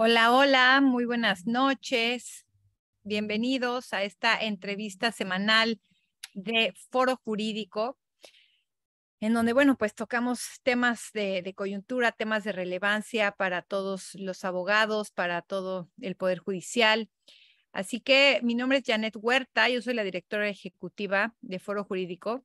Hola, hola, muy buenas noches. Bienvenidos a esta entrevista semanal de Foro Jurídico, en donde, bueno, pues tocamos temas de, coyuntura, temas de relevancia para todos los abogados, para todo el Poder Judicial. Así que mi nombre es Janet Huerta, yo soy la directora ejecutiva de Foro Jurídico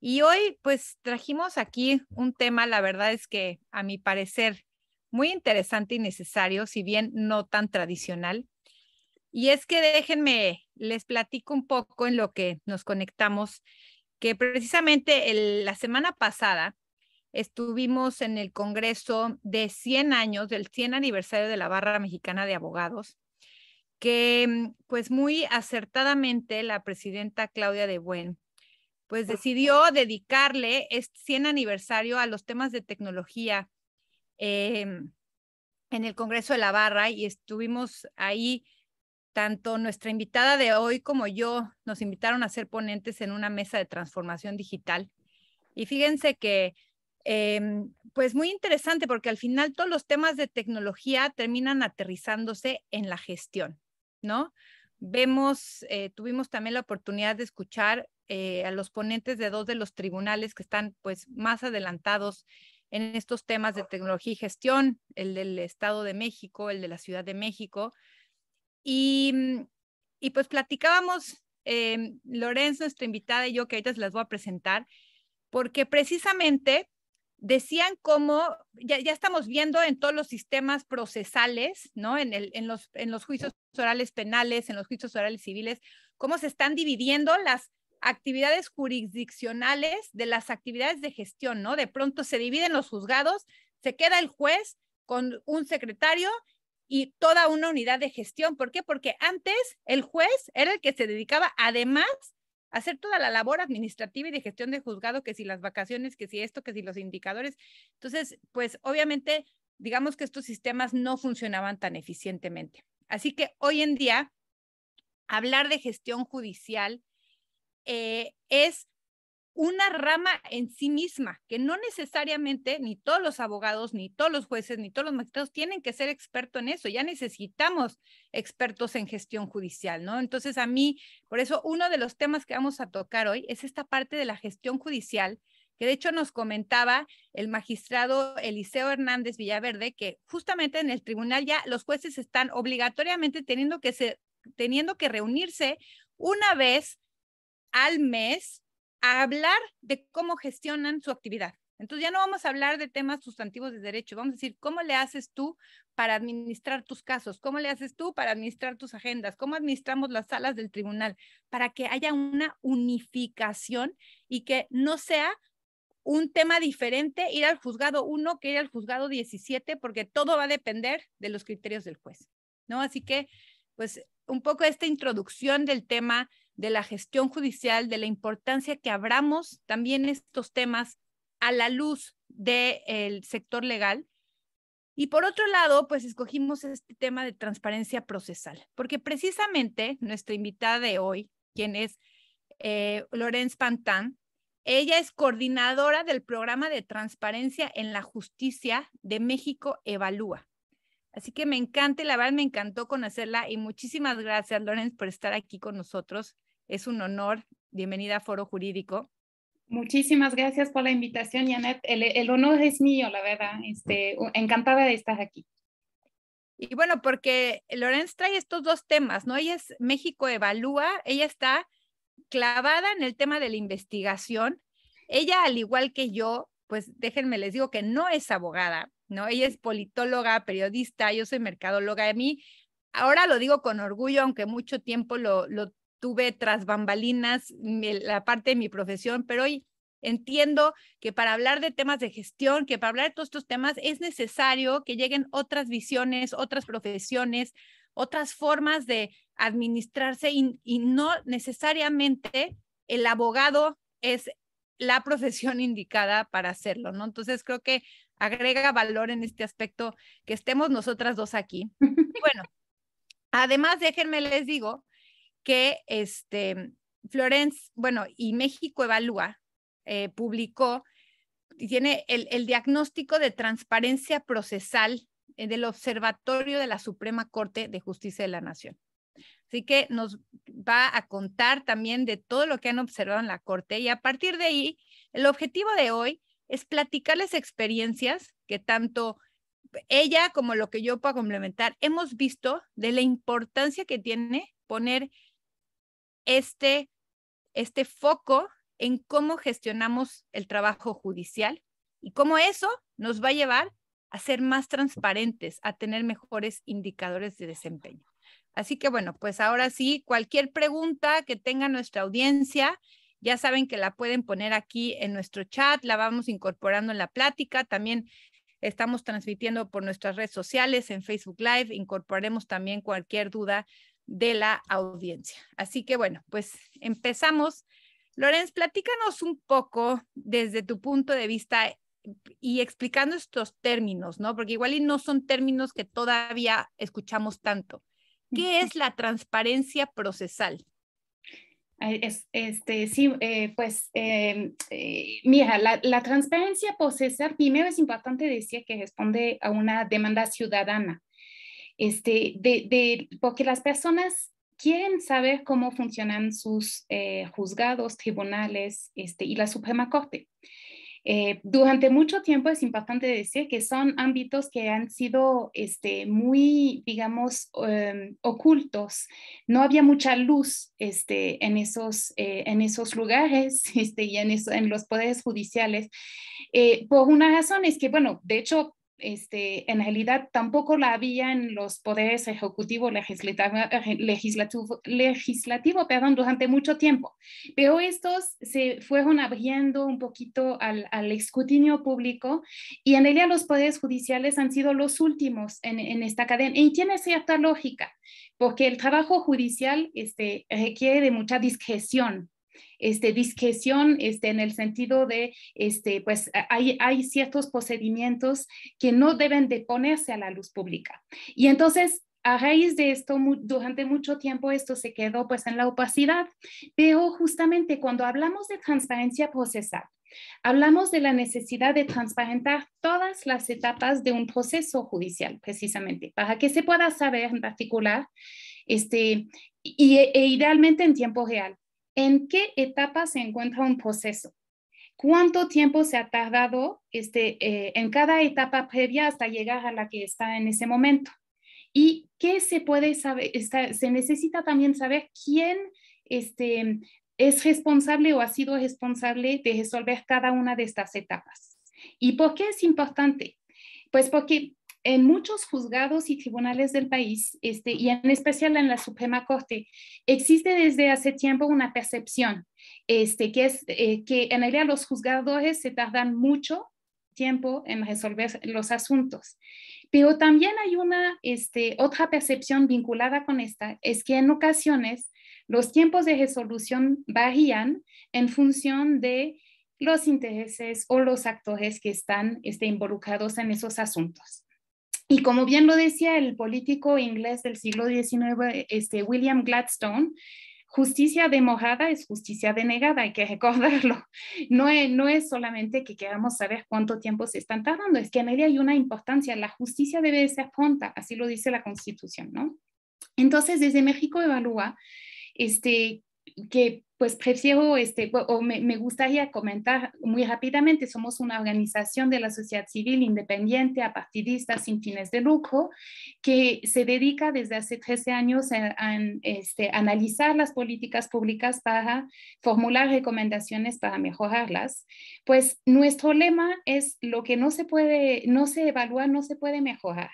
y hoy pues trajimos aquí un tema, la verdad es que a mi parecer muy interesante y necesario, si bien no tan tradicional. Y es que déjenme, les platico un poco en lo que nos conectamos, que precisamente la semana pasada estuvimos en el Congreso de 100 años, del 100 aniversario de la Barra Mexicana de Abogados, que mm, pues muy acertadamente la presidenta Claudia de Buen pues decidió dedicarle este 100 aniversario a los temas de tecnología Em, en el Congreso de la Barra y estuvimos ahí, tanto nuestra invitada de hoy como yo nos invitaron a ser ponentes en una mesa de transformación digital. Y fíjense que, em, pues muy interesante, porque al final todos los temas de tecnología terminan aterrizándose en la gestión, ¿no? Vemos, eh, tuvimos también la oportunidad de escuchar eh, a los ponentes de dos de los tribunales que están pues más adelantados en estos temas de tecnología y gestión, el del Estado de México, el de la Ciudad de México. Y, mm, pues platicábamos, eh, Lorenzo, nuestra invitada y yo, que ahorita se las voy a presentar, porque precisamente decían cómo, ya, estamos viendo en todos los sistemas procesales, ¿no? En, el, en, los, en los juicios orales penales, en los juicios orales civiles, cómo se están dividiendo las actividades jurisdiccionales de las actividades de gestión, ¿no? De pronto se dividen los juzgados, se queda el juez con un secretario y toda una unidad de gestión. ¿Por qué? Porque antes el juez era el que se dedicaba además a hacer toda la labor administrativa y de gestión de juzgado, que si las vacaciones, que si esto, que si los indicadores. Entonces, pues obviamente, digamos que estos sistemas no funcionaban tan eficientemente. Así que hoy en día, hablar de gestión judicial eh, es una rama en sí misma, que no necesariamente ni todos los abogados, ni todos los jueces, ni todos los magistrados tienen que ser expertos en eso. Ya necesitamos expertos en gestión judicial, ¿no? Entonces, a mí, por eso uno de los temas que vamos a tocar hoy es esta parte de la gestión judicial, que de hecho nos comentaba el magistrado Eliseo Hernández Villaverde, que justamente en el tribunal ya los jueces están obligatoriamente teniendo que, ser, teniendo que reunirse una vez al mes a hablar de cómo gestionan su actividad. Entonces ya no vamos a hablar de temas sustantivos de derecho, vamos a decir cómo le haces tú para administrar tus casos, cómo le haces tú para administrar tus agendas, cómo administramos las salas del tribunal, para que haya una unificación y que no sea un tema diferente ir al juzgado 1 que ir al juzgado 17, porque todo va a depender de los criterios del juez, ¿no? Así que, pues, un poco esta introducción del tema de la gestión judicial, de la importancia que abramos también estos temas a la luz del sector legal. Y por otro lado, pues escogimos este tema de transparencia procesal, porque precisamente nuestra invitada de hoy, quien es eh, Lorenz Pantán, ella es coordinadora del programa de transparencia en la justicia de México Evalúa. Así que me encanta, la verdad me encantó conocerla y muchísimas gracias, Lorenz, por estar aquí con nosotros. Es un honor. Bienvenida a Foro Jurídico. Muchísimas gracias por la invitación, Janet. El, honor es mío, la verdad. Este, encantada de estar aquí. Y bueno, porque Lorenz trae estos dos temas, ¿no? Ella es México Evalúa, ella está clavada en el tema de la investigación. Ella, al igual que yo, pues déjenme les digo que no es abogada, ¿no? Ella es politóloga, periodista, yo soy mercadóloga. A mí, ahora lo digo con orgullo, aunque mucho tiempo lo, lo tuve tras bambalinas mm, la parte de mi profesión, pero hoy entiendo que para hablar de temas de gestión, que para hablar de todos estos temas es necesario que lleguen otras visiones, otras profesiones, otras formas de administrarse y, no necesariamente el abogado es la profesión indicada para hacerlo, ¿no? Entonces creo que agrega valor en este aspecto que estemos nosotras dos aquí. bueno, además déjenme les digo que este, Florence, bueno, y México Evalúa eh, publicó y tiene el, el, diagnóstico de transparencia procesal eh, del Observatorio de la Suprema Corte de Justicia de la Nación. Así que nos va a contar también de todo lo que han observado en la Corte y a partir de ahí, el objetivo de hoy es platicarles experiencias que tanto ella como lo que yo pueda complementar hemos visto de la importancia que tiene poner este, este foco en cómo gestionamos el trabajo judicial y cómo eso nos va a llevar a ser más transparentes, a tener mejores indicadores de desempeño. Así que bueno, pues ahora sí, cualquier pregunta que tenga nuestra audiencia, ya saben que la pueden poner aquí en nuestro chat, la vamos incorporando en la plática, también estamos transmitiendo por nuestras redes sociales, en Facebook Live, incorporaremos también cualquier duda de la audiencia. Así que bueno, pues empezamos. Lorenz, platícanos un poco desde tu punto de vista y explicando estos términos, ¿no? Porque igual y no son términos que todavía escuchamos tanto. ¿Qué es la transparencia procesal? Este, sí, eh, pues eh, eh, mira, la, la transparencia procesal primero es importante decir que responde a una demanda ciudadana este, de, porque las personas quieren saber cómo funcionan sus eh, juzgados, tribunales este, y la Suprema Corte. Eh, durante mucho tiempo es importante decir que son ámbitos que han sido este, muy, digamos, em, ocultos. No había mucha luz este, en, esos, eh, en esos lugares este, y en, en los poderes judiciales. por una razón es que, bueno, de hecho, este, en realidad tampoco la había en los poderes ejecutivo, eh, legislativo, legislativo, perdón, durante mucho tiempo, pero estos se fueron abriendo un poquito al, escrutinio público y en realidad los poderes judiciales han sido los últimos en, esta cadena y tiene cierta lógica, porque el trabajo judicial este, requiere de mucha discreción este, discreción este, en el sentido de, este, pues hay, ciertos procedimientos que no deben de ponerse a la luz pública. Y entonces a raíz de esto, durante mucho tiempo esto se quedó pues en la opacidad, pero justamente cuando hablamos de transparencia procesal, hablamos de la necesidad de transparentar todas las etapas de un proceso judicial, precisamente, para que se pueda saber en particular, este, y, e, e idealmente en tiempo real, ¿En qué etapa se encuentra un proceso? ¿Cuánto tiempo se ha tardado este, eh, en cada etapa previa hasta llegar a la que está en ese momento? ¿Y qué se puede saber? se necesita también saber quién este, es responsable o ha sido responsable de resolver cada una de estas etapas. ¿Y por qué es importante? Pues porque en muchos juzgados y tribunales del país, este, y en especial en la Suprema Corte, existe desde hace tiempo una percepción este, que, es, eh, que en realidad los juzgadores se tardan mucho tiempo en resolver los asuntos. Pero también hay una este, otra percepción vinculada con esta, es que en ocasiones los tiempos de resolución varían en función de los intereses o los actores que están este, involucrados en esos asuntos. Y como bien lo decía el político inglés del siglo XIX, este, William Gladstone, justicia demorada es justicia denegada, hay que recordarlo. No es, no es solamente que queramos saber cuánto tiempo se están tardando, es que en ella hay una importancia, la justicia debe ser pronta, así lo dice la Constitución, ¿no? Entonces, desde México evalúa este, que pues prefiero, este, o me, gustaría comentar muy rápidamente, somos una organización de la sociedad civil independiente, apartidista, sin fines de lucro, que se dedica desde hace 13 años a, este, analizar las políticas públicas para formular recomendaciones para mejorarlas. Pues nuestro lema es lo que no se puede, no se evalúa, no se puede mejorar.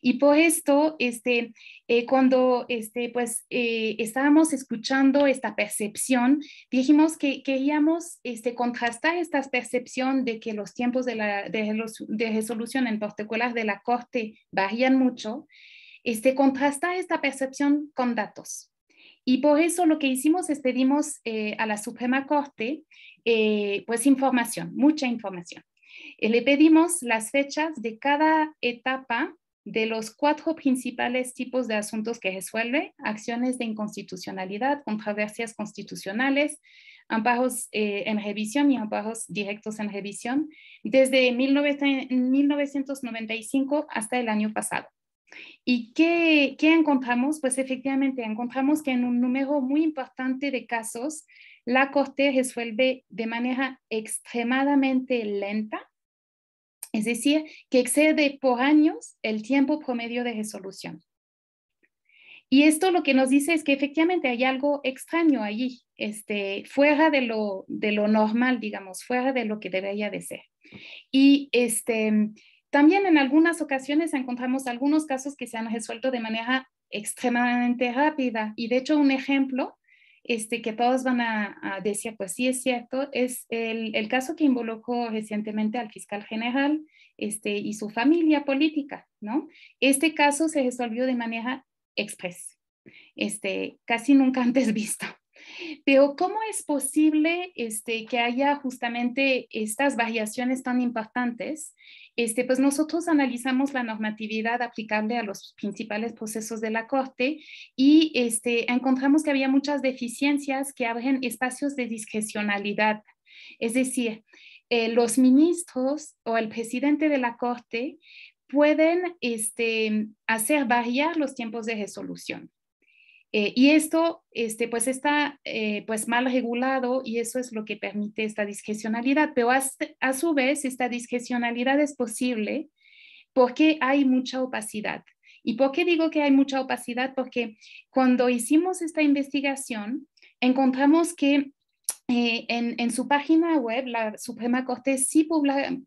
Y por esto, este, eh, cuando este, pues, eh, estábamos escuchando esta percepción, dijimos que queríamos este, contrastar esta percepción de que los tiempos de, la, de, de resolución, en particular de la corte, varían mucho, este, contrastar esta percepción con datos. Y por eso lo que hicimos es pedimos eh, a la Suprema Corte pues información, mucha información. Le pedimos las fechas de cada etapa de los cuatro principales tipos de asuntos que resuelve, acciones de inconstitucionalidad, controversias constitucionales, amparos eh, en revisión y amparos directos en revisión, desde 1995 hasta el año pasado. ¿Y qué, qué, encontramos? Pues efectivamente encontramos que en un número muy importante de casos, la Corte resuelve de manera extremadamente lenta es decir, que excede por años el tiempo promedio de resolución. Y esto lo que nos dice es que efectivamente hay algo extraño allí, este, fuera de lo, de lo normal, digamos, fuera de lo que debería de ser. Y este, también en algunas ocasiones encontramos algunos casos que se han resuelto de manera extremadamente rápida. Y de hecho, un ejemplo este, que todos van a, decir, pues sí es cierto, es el, caso que involucró recientemente al fiscal general este, y su familia política, ¿no? Este caso se resolvió de manera express, este, casi nunca antes visto. Pero ¿cómo es posible este, que haya justamente estas variaciones tan importantes este, pues, nosotros analizamos la normatividad aplicable a los principales procesos de la Corte y este, encontramos que había muchas deficiencias que abren espacios de discrecionalidad. Es decir, eh, los ministros o el presidente de la Corte pueden este, hacer variar los tiempos de resolución. Eh, y esto este, pues está eh, pues mal regulado y eso es lo que permite esta discrecionalidad, pero a, su vez esta discrecionalidad es posible porque hay mucha opacidad. ¿Y por qué digo que hay mucha opacidad? Porque cuando hicimos esta investigación, encontramos que eh, en, su página web la Suprema Corte sí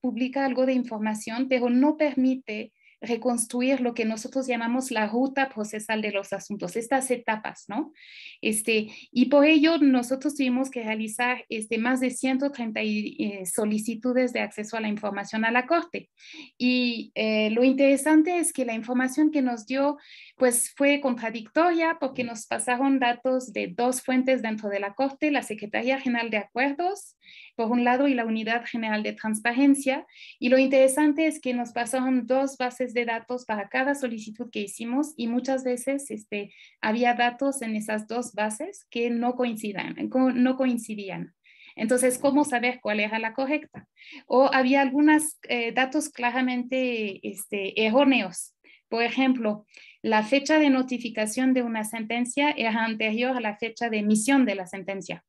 publica algo de información, pero no permite reconstruir lo que nosotros llamamos la ruta procesal de los asuntos, estas etapas, ¿no? Este, y por ello nosotros tuvimos que realizar este, más de 130 eh, solicitudes de acceso a la información a la Corte. Y eh, lo interesante es que la información que nos dio pues fue contradictoria porque nos pasaron datos de dos fuentes dentro de la Corte, la Secretaría General de Acuerdos, por un lado, y la Unidad General de Transparencia. Y lo interesante es que nos pasaron dos bases de datos para cada solicitud que hicimos y muchas veces este, había datos en esas dos bases que no coincidían. No coincidían. Entonces, ¿cómo saber cuál era la correcta? O había algunos eh, datos claramente este, erróneos. Por ejemplo, la fecha de notificación de una sentencia era anterior a la fecha de emisión de la sentencia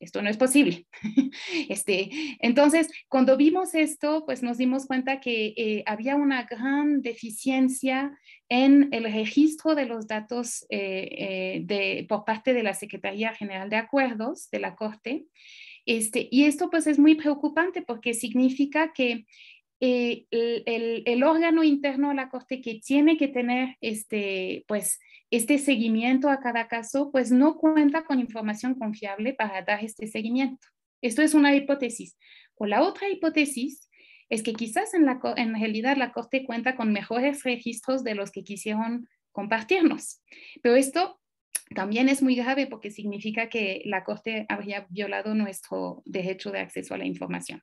esto no es posible. este, entonces, cuando vimos esto, pues nos dimos cuenta que eh, había una gran deficiencia en el registro de los datos eh, eh, de, por parte de la Secretaría General de Acuerdos de la Corte. Este, y esto pues es muy preocupante porque significa que el, órgano interno de la Corte que tiene que tener este, pues, este seguimiento a cada caso, pues no cuenta con información confiable para dar este seguimiento. Esto es una hipótesis. O la otra hipótesis es que quizás en, en realidad la Corte cuenta con mejores registros de los que quisieron compartirnos. Pero esto también es muy grave porque significa que la Corte habría violado nuestro derecho de acceso a la información.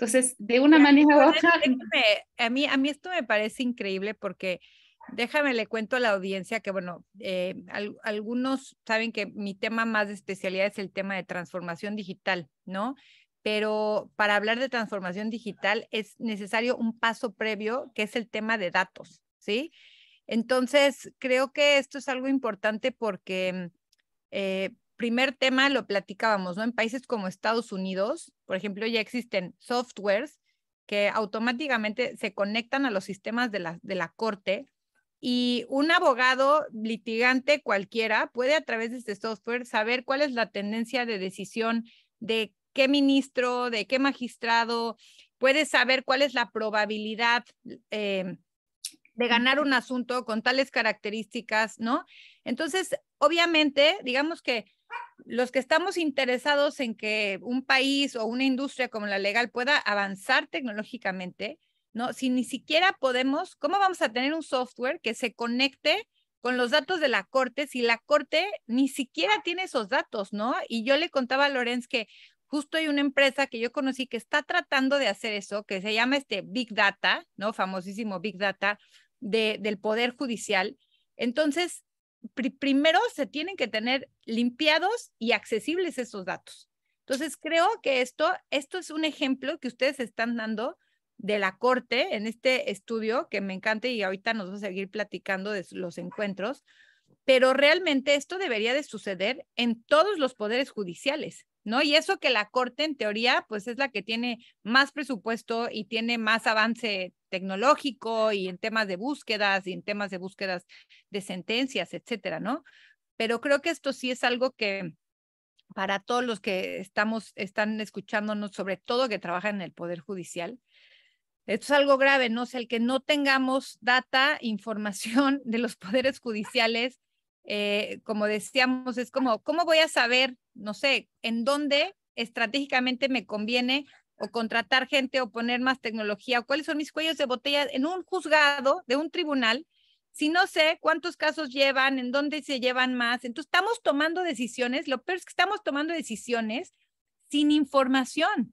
Entonces, de una manera u otra... a, mí, a mí esto me parece increíble porque déjame le cuento a la audiencia que, bueno, eh, algunos saben que mi tema más de especialidad es el tema de transformación digital, ¿no? Pero para hablar de transformación digital es necesario un paso previo, que es el tema de datos, ¿sí? Entonces, creo que esto es algo importante porque eh, primer tema lo platicábamos, ¿no? En países como Estados Unidos, por ejemplo, ya existen softwares que automáticamente se conectan a los sistemas de la, de la corte y un abogado litigante cualquiera puede a través de este software saber cuál es la tendencia de decisión de qué ministro, de qué magistrado, puede saber cuál es la probabilidad eh, de ganar un asunto con tales características, ¿no? Entonces, obviamente, digamos que los que estamos interesados en que un país o una industria como la legal pueda avanzar tecnológicamente, ¿no? Si ni siquiera podemos, ¿cómo vamos a tener un software que se conecte con los datos de la corte si la corte ni siquiera tiene esos datos, ¿no? Y yo le contaba a Lorenz que justo hay una empresa que yo conocí que está tratando de hacer eso, que se llama este Big Data, ¿no? Famosísimo Big Data de, del Poder Judicial. Entonces, primero se tienen que tener limpiados y accesibles esos datos. Entonces, creo que esto, esto es un ejemplo que ustedes están dando de la corte en este estudio que me encanta y ahorita nos va a seguir platicando de los encuentros, pero realmente esto debería de suceder en todos los poderes judiciales, ¿no? Y eso que la corte en teoría pues es la que tiene más presupuesto y tiene más avance tecnológico y en temas de búsquedas y en temas de búsquedas de sentencias, etcétera, ¿no? Pero creo que esto sí es algo que para todos los que estamos, están escuchándonos, sobre todo que trabajan en el Poder Judicial, esto es algo grave, ¿no? sé el que no tengamos data, información de los poderes judiciales, eh, como decíamos, es como, ¿cómo voy a saber, no sé, en dónde estratégicamente me conviene o contratar gente o poner más tecnología o cuáles son mis cuellos de botella en un juzgado de un tribunal si no sé cuántos casos llevan, en dónde se llevan más. Entonces estamos tomando decisiones, lo peor es que estamos tomando decisiones sin información,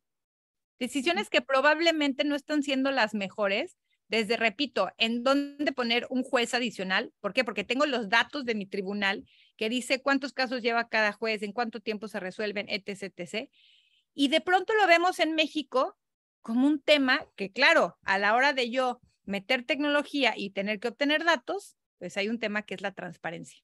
decisiones que probablemente no están siendo las mejores. Desde, repito, en dónde poner un juez adicional. ¿Por qué? Porque tengo los datos de mi tribunal que dice cuántos casos lleva cada juez, en cuánto tiempo se resuelven, etc. etc. Y de pronto lo vemos en México como un tema que, claro, a la hora de yo meter tecnología y tener que obtener datos, pues hay un tema que es la transparencia,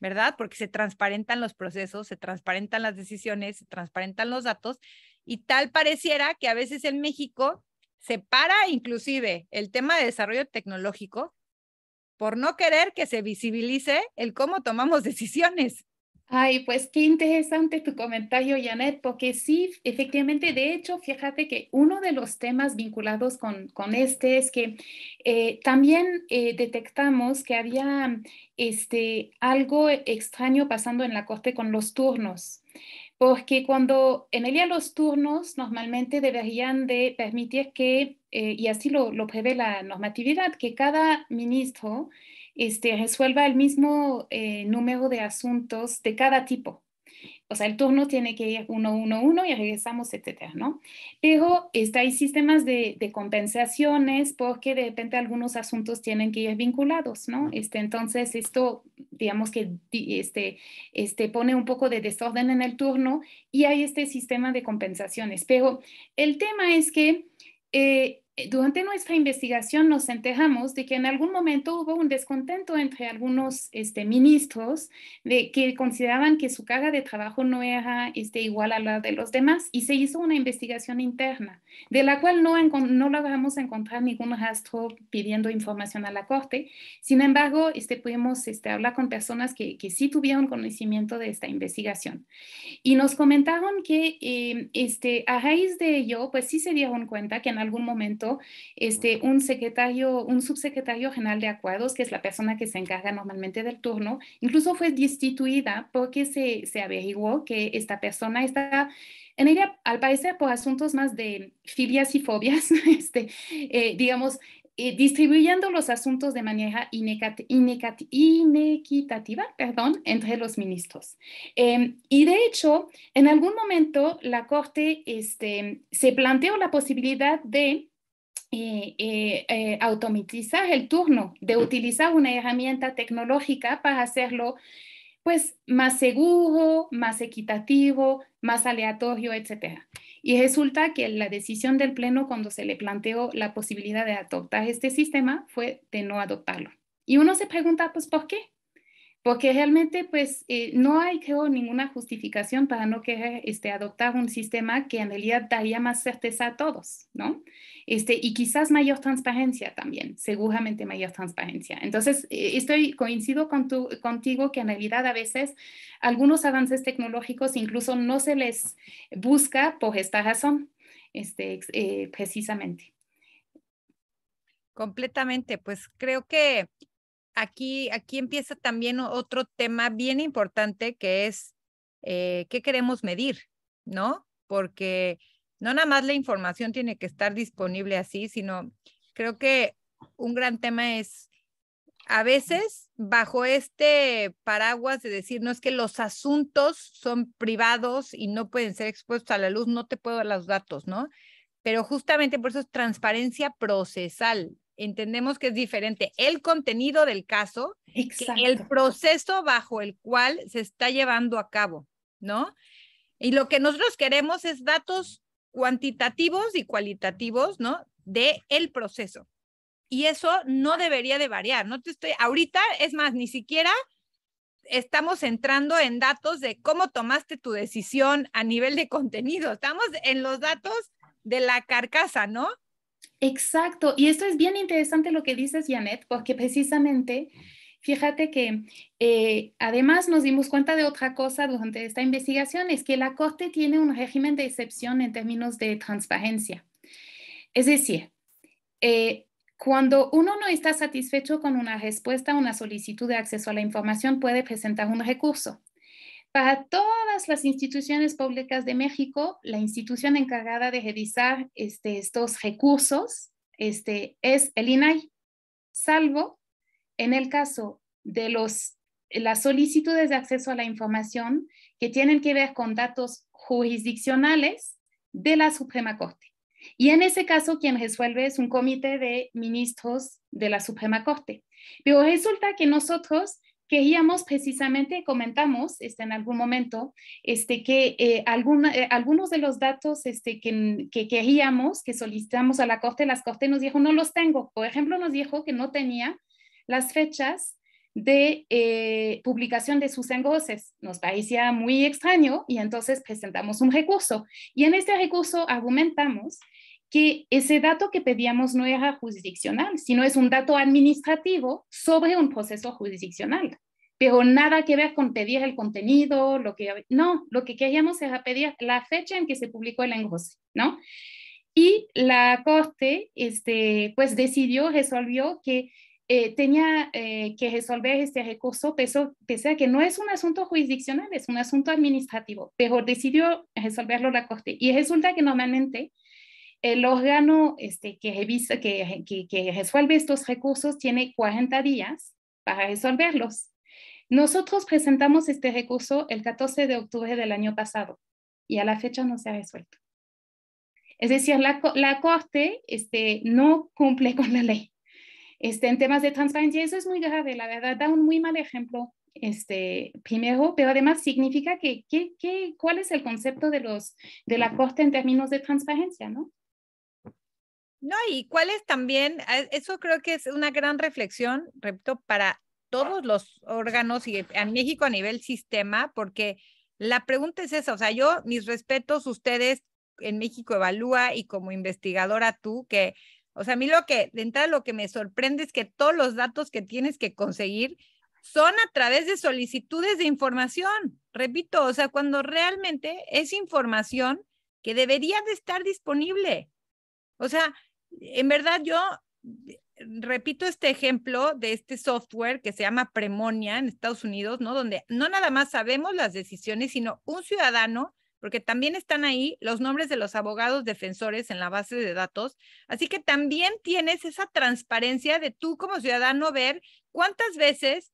¿verdad? Porque se transparentan los procesos, se transparentan las decisiones, se transparentan los datos y tal pareciera que a veces en México se para inclusive el tema de desarrollo tecnológico por no querer que se visibilice el cómo tomamos decisiones. Ay, pues qué interesante tu comentario, Janet, porque sí, efectivamente, de hecho, fíjate que uno de los temas vinculados con, con este es que eh, también eh, detectamos que había este, algo extraño pasando en la corte con los turnos porque cuando en el día los turnos normalmente deberían de permitir que, eh, y así lo, lo prevé la normatividad, que cada ministro este, resuelva el mismo eh, número de asuntos de cada tipo. O sea, el turno tiene que ir uno, uno, uno y regresamos, etcétera, ¿no? Pero está, hay sistemas de, de, compensaciones porque de repente algunos asuntos tienen que ir vinculados, ¿no? Este, entonces, esto, digamos que este, este, pone un poco de desorden en el turno y hay este sistema de compensaciones. Pero el tema es que eh, eh, durante nuestra investigación nos enteramos de que en algún momento hubo un descontento entre algunos este, ministros de, que consideraban que su carga de trabajo no era este, igual a la de los demás y se hizo una investigación interna, de la cual no, no logramos encontrar ningún rastro pidiendo información a la Corte. Sin embargo, este, pudimos este, hablar con personas que, sí tuvieron conocimiento de esta investigación y nos comentaron que em, este, a raíz de ello, pues sí se dieron cuenta que en algún momento este, un secretario, un subsecretario general de acuerdos, que es la persona que se encarga normalmente del turno, incluso fue destituida porque se, se averiguó que esta persona está en ella, al parecer, por asuntos más de filias y fobias, este, eh, digamos, eh, distribuyendo los asuntos de manera inequitativa perdón, entre los ministros. Em, y de hecho, en algún momento la Corte este, se planteó la posibilidad de eh, automatizar el turno, de utilizar una herramienta tecnológica para hacerlo pues más seguro, más equitativo, más aleatorio, etc. Y resulta que la decisión del Pleno cuando se le planteó la posibilidad de adoptar este sistema fue de no adoptarlo. Y uno se pregunta, pues, ¿por qué? porque realmente pues eh, no hay creo ninguna justificación para no querer este, adoptar un sistema que en realidad daría más certeza a todos, ¿no? Este, y quizás mayor transparencia también, seguramente mayor transparencia. Entonces, eh, estoy coincido con contigo que en realidad a veces algunos avances tecnológicos incluso no se les busca por esta razón, este, eh, precisamente. Completamente, pues creo que aquí, aquí empieza también otro tema bien importante que es eh, qué queremos medir, ¿no? Porque no nada más la información tiene que estar disponible así, sino creo que un gran tema es a veces bajo este paraguas de decir, no es que los asuntos son privados y no pueden ser expuestos a la luz, no te puedo dar los datos, ¿no? Pero justamente por eso es transparencia procesal entendemos que es diferente el contenido del caso el proceso bajo el cual se está llevando a cabo, ¿no? Y lo que nosotros queremos es datos cuantitativos y cualitativos, ¿no? De el proceso. Y eso no debería de variar, no te estoy ahorita es más ni siquiera estamos entrando en datos de cómo tomaste tu decisión a nivel de contenido, estamos en los datos de la carcasa, ¿no? Exacto, y esto es bien interesante lo que dices, Janet, porque precisamente, fíjate que eh, además nos dimos cuenta de otra cosa durante esta investigación, es que la Corte tiene un régimen de excepción en términos de transparencia. Es decir, eh, cuando uno no está satisfecho con una respuesta a una solicitud de acceso a la información, puede presentar un recurso. Para todas las instituciones públicas de México, la institución encargada de revisar este, estos recursos este, es el INAI, salvo en el caso de los, las solicitudes de acceso a la información que tienen que ver con datos jurisdiccionales de la Suprema Corte. Y en ese caso, quien resuelve es un comité de ministros de la Suprema Corte. Pero resulta que nosotros queríamos precisamente, comentamos este, en algún momento, este, que eh, eh, algunos de los datos este, que, que, queríamos, que solicitamos a la Corte, las Cortes nos dijo, no los tengo. Por ejemplo, nos dijo que no tenía las fechas de eh, publicación de sus engoces. Nos parecía muy extraño y entonces presentamos un recurso. Y en este recurso argumentamos que ese dato que pedíamos no era jurisdiccional, sino es un dato administrativo sobre un proceso jurisdiccional, pero nada que ver con pedir el contenido, lo que no, lo que queríamos era pedir la fecha en que se publicó el engrose, ¿no? Y la corte, este, pues decidió, resolvió que eh, tenía eh, que resolver este recurso, pese a que no es un asunto jurisdiccional, es un asunto administrativo, pero decidió resolverlo la Corte. Y resulta que normalmente el órgano este, que, revisa, que, que, resuelve estos recursos tiene 40 días para resolverlos. Nosotros presentamos este recurso el 14 de octubre del año pasado y a la fecha no se ha resuelto. Es decir, la, Corte este, no cumple con la ley. Este, en temas de transparencia, eso es muy grave, la verdad, da un muy mal ejemplo. Este, primero, pero además significa que, cuál es el concepto de, de la Corte en términos de transparencia, ¿no? No, y cuál es también, ah, eso creo que es una gran reflexión, repito, para todos los órganos y en México a nivel sistema, porque la pregunta es esa, o sea, yo, mis respetos, ustedes en México evalúa y como investigadora tú, que, o sea, a mí lo que, de entrada lo que me sorprende es que todos los datos que tienes que conseguir son a través de solicitudes de información, repito, o sea, cuando realmente es información que debería de estar disponible. O sea, en verdad yo eh, repito este ejemplo de este software que se llama Premonia en Estados Unidos, ¿no? Donde no nada más sabemos las decisiones, sino un ciudadano, porque también están ahí los nombres de los abogados defensores en la base de datos. Así que también tienes esa transparencia de tú como ciudadano ver cuántas veces,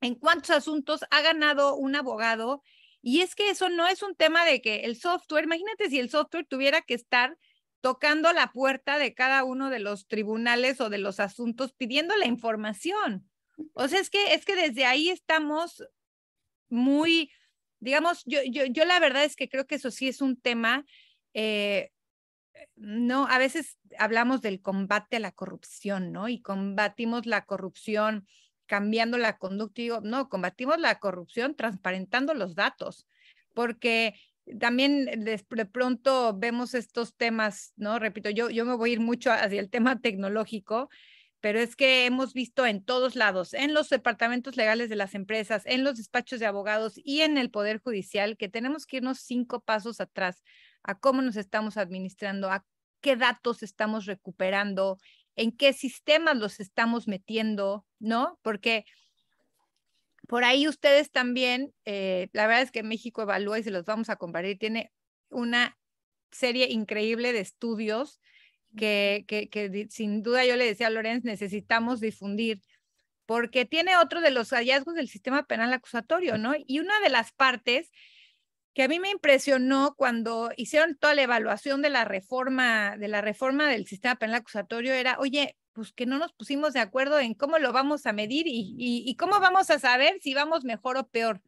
en cuántos asuntos ha ganado un abogado. Y es que eso no es un tema de que el software, imagínate si el software tuviera que estar tocando la puerta de cada uno de los tribunales o de los asuntos pidiendo la información. O sea, es que, es que desde ahí estamos muy, digamos, yo, yo, yo la verdad es que creo que eso sí es un tema, eh, no, a veces hablamos del combate a la corrupción, ¿no? Y combatimos la corrupción cambiando la conducta. no, combatimos la corrupción transparentando los datos, porque también de, pronto vemos estos temas, ¿no? Repito, yo, yo me voy a ir mucho hacia el tema tecnológico, pero es que hemos visto en todos lados, en los departamentos legales de las empresas, en los despachos de abogados y en el Poder Judicial, que tenemos que irnos cinco pasos atrás a cómo nos estamos administrando, a qué datos estamos recuperando, en qué sistemas los estamos metiendo, ¿no? Porque por ahí ustedes también, eh, la verdad es que México evalúa y se los vamos a compartir, tiene una serie increíble de estudios que, sin duda yo le decía a Lorenz, necesitamos difundir, porque tiene otro de los hallazgos del sistema penal acusatorio, ¿no? Y una de las partes que a mí me impresionó cuando hicieron toda la evaluación de la reforma, de la reforma del sistema penal acusatorio era, oye, pues que no nos pusimos de acuerdo en cómo lo vamos a medir y, cómo vamos a saber si vamos mejor o peor,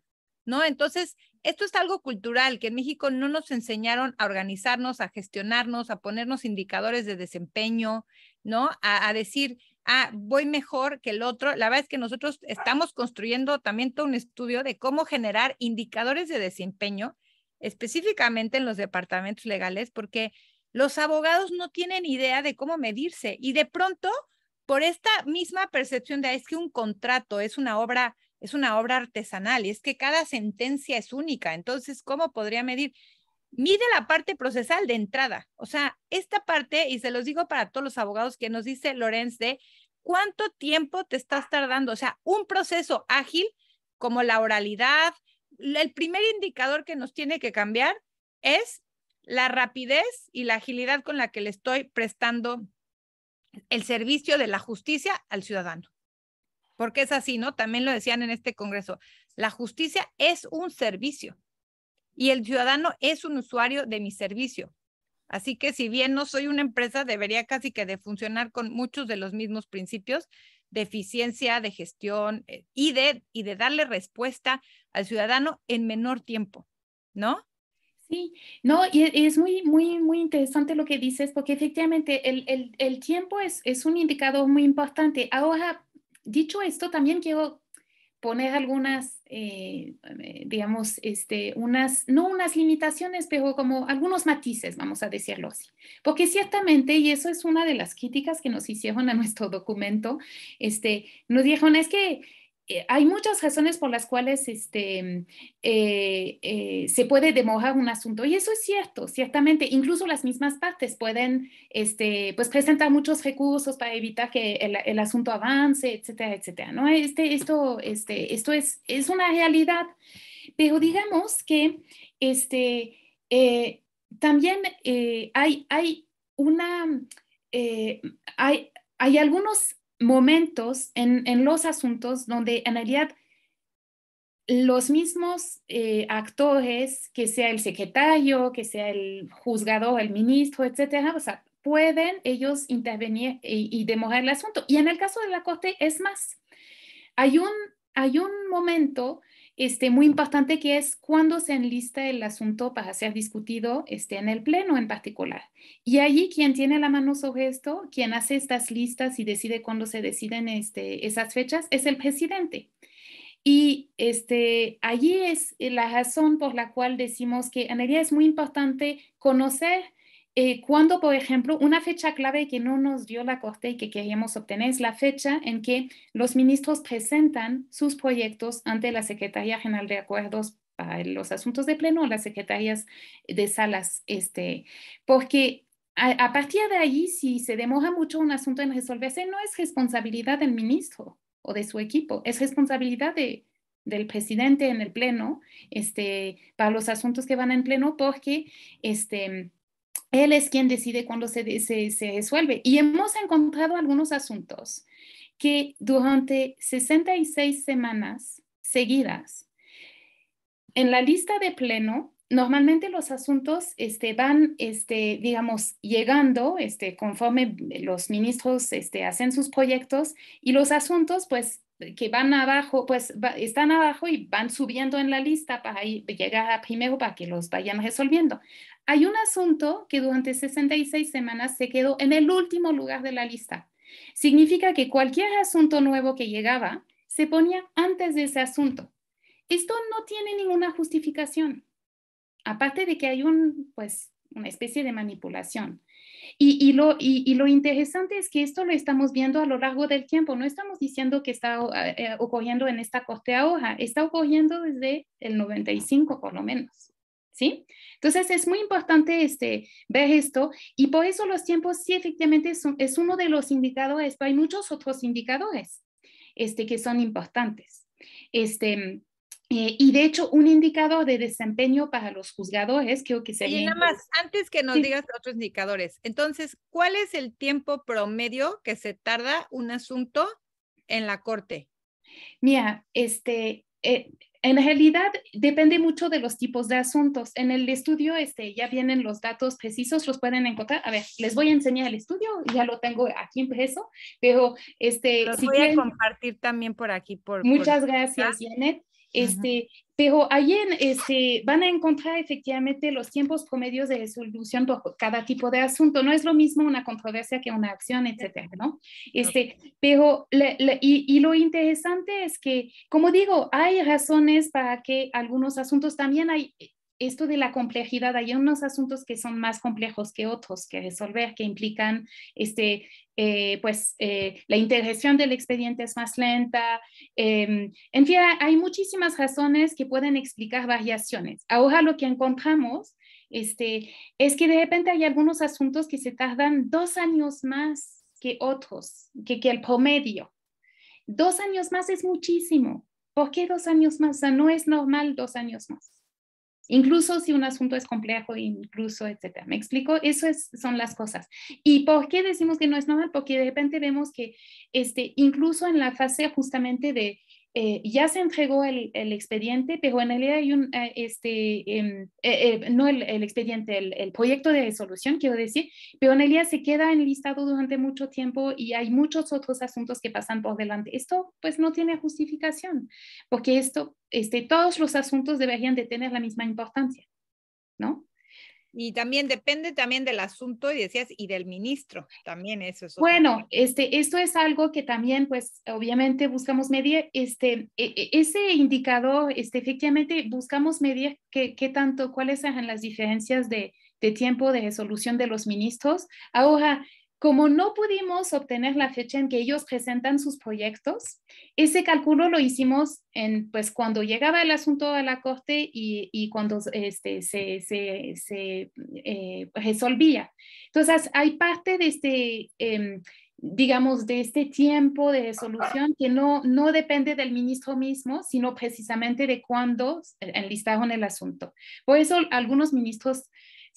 ¿no? Entonces, esto es algo cultural, que en México no nos enseñaron a organizarnos, a gestionarnos, a ponernos indicadores de desempeño, ¿no? A, a, decir, ah, voy mejor que el otro. La verdad es que nosotros estamos construyendo también todo un estudio de cómo generar indicadores de desempeño, específicamente en los departamentos legales, porque los abogados no tienen idea de cómo medirse y de pronto, por esta misma percepción de ah, es que un contrato es una obra, es una obra artesanal y es que cada sentencia es única, entonces, ¿cómo podría medir? Mide la parte procesal de entrada. O sea, esta parte, y se los digo para todos los abogados que nos dice Lorenz de cuánto tiempo te estás tardando. O sea, un proceso ágil como la oralidad, el primer indicador que nos tiene que cambiar es la rapidez y la agilidad con la que le estoy prestando el servicio de la justicia al ciudadano. Porque es así, ¿no? También lo decían en este Congreso, la justicia es un servicio y el ciudadano es un usuario de mi servicio. Así que si bien no soy una empresa, debería casi que de funcionar con muchos de los mismos principios de eficiencia, de gestión eh, y de, y de darle respuesta al ciudadano en menor tiempo, ¿no? Sí, no, y e, es muy, muy, muy interesante lo que dices, porque efectivamente el, el, el tiempo es, es, un indicador muy importante. Ahora, dicho esto, también quiero poner algunas, eh, eh, digamos, este, unas, no unas limitaciones, pero como algunos matices, vamos a decirlo así. Porque ciertamente, y eso es una de las críticas que nos hicieron a nuestro documento, este, nos dijeron, es que eh, hay muchas razones por las cuales este, eh, eh, se puede demorar un asunto y eso es cierto, ciertamente. Incluso las mismas partes pueden este, pues, presentar muchos recursos para evitar que el, el asunto avance, etcétera, etcétera. ¿no? Este, esto este, esto es, es una realidad, pero digamos que este, también hay, hay una... hay, hay algunos momentos en, los asuntos donde en realidad los mismos eh, actores, que sea el secretario, que sea el juzgado, el ministro, etcétera, o sea, pueden ellos intervenir y, demorar el asunto. Y en el caso de la Corte es más. Hay un, hay un momento este, muy importante que es cuándo se enlista el asunto para ser discutido este, en el Pleno en particular. Y allí quien tiene la mano sobre esto, quien hace estas listas y decide cuándo se deciden este, esas fechas, es el presidente. Y este, allí es la razón por la cual decimos que en realidad es muy importante conocer eh, cuando, por ejemplo, una fecha clave que no nos dio la Corte y que queríamos obtener es la fecha en que los ministros presentan sus proyectos ante la Secretaría General de Acuerdos para los asuntos de pleno o las secretarías de salas, este, porque a, partir de ahí, si se demora mucho un asunto en resolverse, no es responsabilidad del ministro o de su equipo, es responsabilidad de, del presidente en el pleno, este, para los asuntos que van en pleno, porque este, él es quien decide cuándo se, se, resuelve. Y hemos encontrado algunos asuntos que durante 66 semanas seguidas, en la lista de pleno, normalmente los asuntos este, van, este, digamos, llegando este, conforme los ministros este, hacen sus proyectos y los asuntos, pues, que van abajo, pues, están abajo y van subiendo en la lista para llegar primero para que los vayan resolviendo hay un asunto que durante 66 semanas se quedó en el último lugar de la lista. Significa que cualquier asunto nuevo que llegaba se ponía antes de ese asunto. Esto no tiene ninguna justificación, aparte de que hay pues, una especie de manipulación. Y, lo, interesante es que esto lo estamos viendo a lo largo del tiempo. No estamos diciendo que está eh, eh, ocurriendo en esta corte hoja. está ocurriendo desde el 95 por lo menos. ¿sí? Entonces es muy importante este, ver esto y por eso los tiempos sí efectivamente es uno de los indicadores, pero hay muchos otros indicadores este, que son importantes. Este, eh, y de hecho, un indicador de desempeño para los juzgadores, creo que sería... Y nada más, antes que nos digas otros indicadores, entonces, ¿cuál es el tiempo promedio que se tarda un asunto en la corte? Mira, este, eh, en realidad depende mucho de los tipos de asuntos. En el estudio este, ya vienen los datos precisos, los pueden encontrar. A ver, les voy a enseñar el estudio, ya lo tengo aquí impreso, pero este... Los voy a compartir también por aquí. Por, muchas gracias, Janet. Este, Pero ahí este, van a encontrar efectivamente los tiempos promedios de resolución por cada tipo de asunto. No es lo mismo una controversia que una acción, etcétera, ¿no? Este, pero, y, lo interesante es que, como digo, hay razones para que algunos asuntos también hay esto de la complejidad, hay unos asuntos que son más complejos que otros que resolver, que implican este, eh, pues, eh, la integración del expediente es más lenta. Em, en fin, hay muchísimas razones que pueden explicar variaciones. Ahora lo que encontramos este, es que de repente hay algunos asuntos que se tardan dos años más que otros, que, que el promedio. Dos años más es muchísimo. ¿Por qué dos años más? no es normal dos años más incluso si un asunto es complejo, incluso, etcétera. ¿Me explico? Eso son las cosas. ¿Y por qué decimos que no es normal? Porque de repente vemos que este, incluso en la fase justamente de eh, ya se entregó el, expediente, pero en realidad hay un, eh, este, em, eh, no el, expediente, el, proyecto de resolución, quiero decir, pero en realidad se queda en listado durante mucho tiempo y hay muchos otros asuntos que pasan por delante. Esto pues no tiene justificación, porque esto, este, todos los asuntos deberían de tener la misma importancia, ¿no? Y también depende también del asunto, y decías, y del ministro, también eso es. Bueno, este, esto es algo que también, pues, obviamente buscamos medir, este, e, e, ese indicador, este, efectivamente buscamos medir qué, qué tanto, cuáles eran las diferencias de, de tiempo de resolución de los ministros. Ahora, como no pudimos obtener la fecha en que ellos presentan sus proyectos, ese cálculo lo hicimos en, pues, cuando llegaba el asunto a la corte y, cuando este, se, eh, resolvía. Entonces, hay parte de este... Em, digamos, de este tiempo de resolución que no, no depende del ministro mismo, sino precisamente de cuándo eh, enlistaron el asunto. Por eso algunos ministros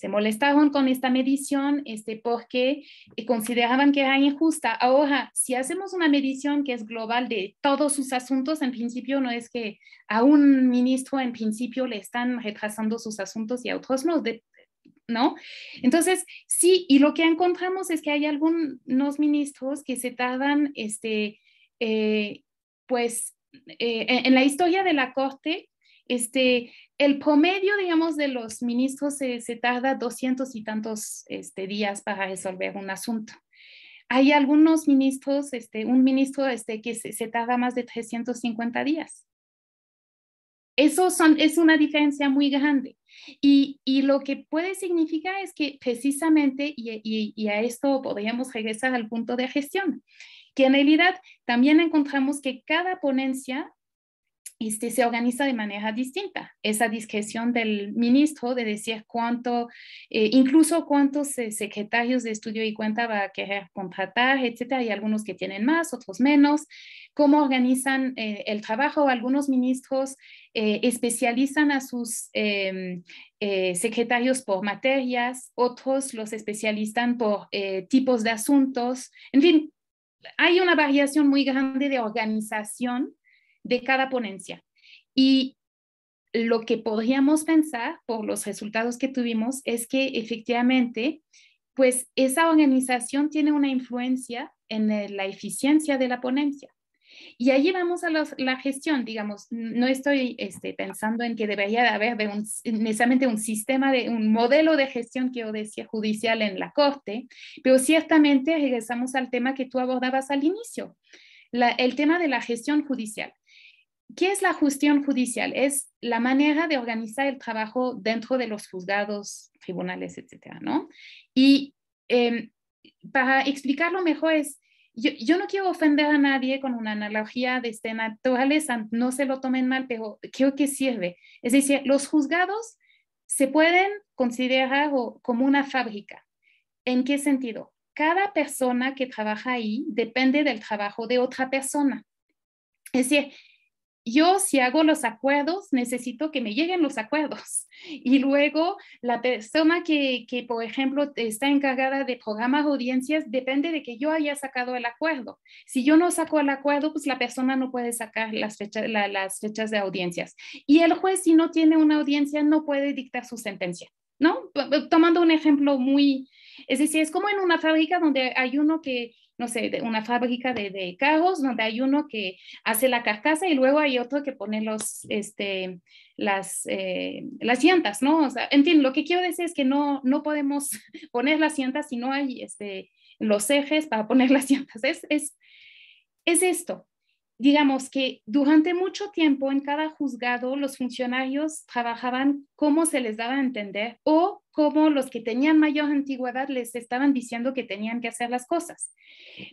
se molestaron con esta medición este, porque eh, consideraban que era injusta. Ahora, si hacemos una medición que es global de todos sus asuntos, en principio no es que a un ministro en principio le están retrasando sus asuntos y a otros no. ¿No? Entonces, sí, y lo que encontramos es que hay algunos ministros que se tardan, este, eh, pues, eh, en la historia de la Corte, este, el promedio, digamos, de los ministros se, tarda 200 y tantos este, días para resolver un asunto. Hay algunos ministros, este, un ministro este, que se, tarda más de 350 días. Eso son, es una diferencia muy grande. Y, lo que puede significar es que precisamente, y, y, a esto podríamos regresar al punto de gestión, que en realidad también encontramos que cada ponencia se organiza de manera distinta. Esa discreción del ministro de decir cuánto, eh, incluso cuántos eh, secretarios de estudio y cuenta va a querer contratar, etcétera. Hay algunos que tienen más, otros menos. Cómo organizan eh, el trabajo. Algunos ministros especializan a sus em, secretarios por materias, otros los especializan por tipos de asuntos. En fin, hay una variación muy grande de organización de cada ponencia. Y lo que podríamos pensar por los resultados que tuvimos es que efectivamente, pues esa organización tiene una influencia en la eficiencia de la ponencia. Y ahí vamos a la gestión, digamos, no estoy este, pensando en que debería de haber necesariamente un sistema, de un modelo de gestión, decía judicial en la Corte, pero ciertamente regresamos al tema que tú abordabas al inicio, el tema de la gestión judicial. ¿Qué es la gestión judicial? Es la manera de organizar el trabajo dentro de los juzgados, tribunales, etcétera, ¿no? Y em, para explicarlo mejor es, yo, no quiero ofender a nadie con una analogía de este naturaleza, no se lo tomen mal, pero creo que sirve. Es decir, los juzgados se pueden considerar como una fábrica. ¿En qué sentido? Cada persona que trabaja ahí depende del trabajo de otra persona. Es decir, yo si hago los acuerdos, necesito que me lleguen los acuerdos. Y luego la persona que, por ejemplo, está encargada de programas audiencias, depende de que yo haya sacado el acuerdo. Si yo no saco el acuerdo, pues la persona no puede sacar las, fechas las fechas de audiencias. Y el juez, si no tiene una audiencia, no puede dictar su sentencia. ¿no? Tomando un ejemplo muy, es decir, es como en una fábrica donde hay uno que no sé, una fábrica de, de donde hay uno que hace la carcasa y luego hay otro que pone los, este, las, eh, las llantas, ¿no? O sea, en fin, lo que quiero decir es que no, no podemos poner las llantas si no hay este, los ejes para poner las llantas. Es, es, es esto digamos que durante mucho tiempo en cada juzgado los funcionarios trabajaban como se les daba a entender o como los que tenían mayor antigüedad les estaban diciendo que tenían que hacer las cosas.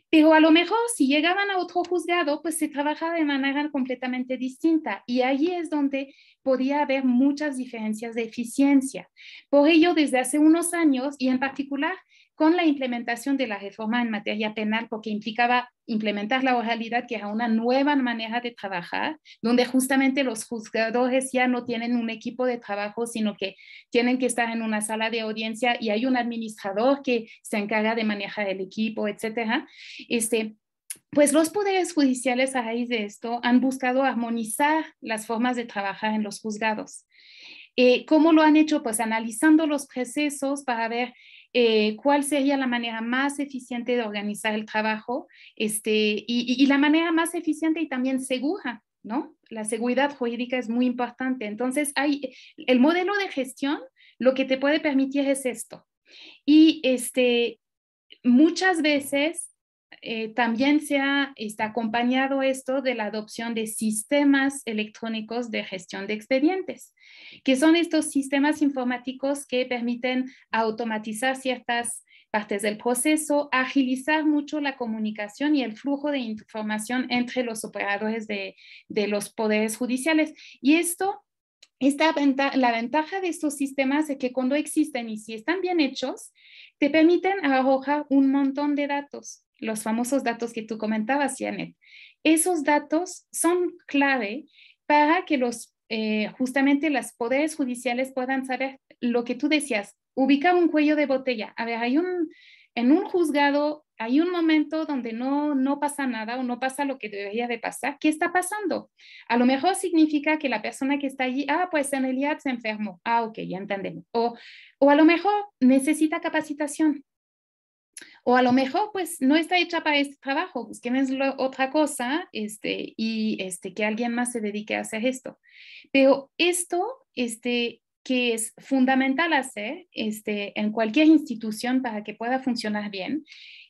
Pero a lo mejor si llegaban a otro juzgado, pues se trabajaba de manera completamente distinta y ahí es donde podía haber muchas diferencias de eficiencia. Por ello, desde hace unos años y en particular con la implementación de la reforma en materia penal, porque implicaba implementar la oralidad, que es una nueva manera de trabajar, donde justamente los juzgadores ya no tienen un equipo de trabajo, sino que tienen que estar en una sala de audiencia y hay un administrador que se encarga de manejar el equipo, etcétera. Este, pues los poderes judiciales a raíz de esto han buscado armonizar las formas de trabajar en los juzgados. Eh, ¿Cómo lo han hecho? Pues analizando los procesos para ver eh, cuál sería la manera más eficiente de organizar el trabajo este, y, y la manera más eficiente y también segura, ¿no? La seguridad jurídica es muy importante. Entonces, hay, el modelo de gestión lo que te puede permitir es esto. Y este, muchas veces eh, también se está acompañado esto de la adopción de sistemas electrónicos de gestión de expedientes, que son estos sistemas informáticos que permiten automatizar ciertas partes del proceso, agilizar mucho la comunicación y el flujo de información entre los operadores de, los poderes judiciales. Y esto la ventaja de estos sistemas es que cuando existen y si están bien hechos, te permiten arrojar un montón de datos los famosos datos que tú comentabas, Janet. Esos datos son clave para que los, eh, justamente las poderes judiciales puedan saber lo que tú decías, ubicar un cuello de botella. A ver, hay un, en un juzgado hay un momento donde no, no pasa nada o no pasa lo que debería de pasar. ¿Qué está pasando? A lo mejor significa que la persona que está allí, ah, pues en realidad se enfermó. Ah, ok, ya entendemos. O, o a lo mejor necesita capacitación o a lo mejor pues no está hecha para este trabajo, pues que es otra cosa este, y este, que alguien más se dedique a hacer esto. Pero esto este, que es fundamental hacer este, en cualquier institución para que pueda funcionar bien,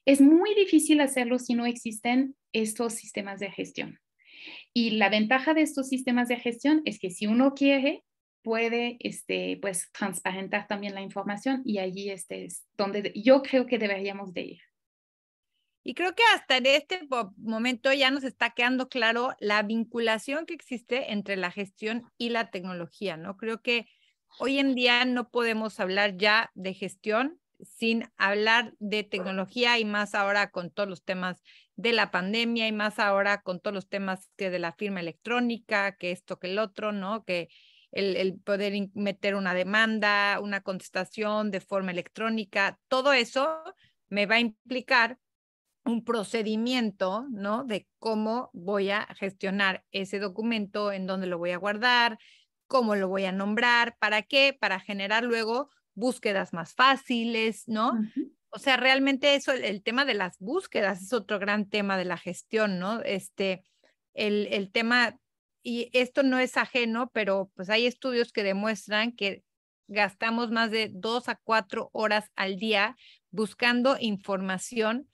es muy difícil hacerlo si no existen estos sistemas de gestión. Y la ventaja de estos sistemas de gestión es que si uno quiere, puede este, pues, transparentar también la información y allí este es donde yo creo que deberíamos de ir. Y creo que hasta en este momento ya nos está quedando claro la vinculación que existe entre la gestión y la tecnología, ¿no? Creo que hoy en día no podemos hablar ya de gestión sin hablar de tecnología y más ahora con todos los temas de la pandemia y más ahora con todos los temas que de la firma electrónica, que esto, que el otro, ¿no? Que el, poder meter una demanda, una contestación de forma electrónica, todo eso me va a implicar un procedimiento, ¿no? De cómo voy a gestionar ese documento, en dónde lo voy a guardar, cómo lo voy a nombrar, para qué, para generar luego búsquedas más fáciles, ¿no? O sea, realmente eso, el, tema de las búsquedas es otro gran tema de la gestión, ¿no? Este, el, el tema y esto no es ajeno, pero pues hay estudios que demuestran que gastamos más de dos a cuatro horas al día buscando información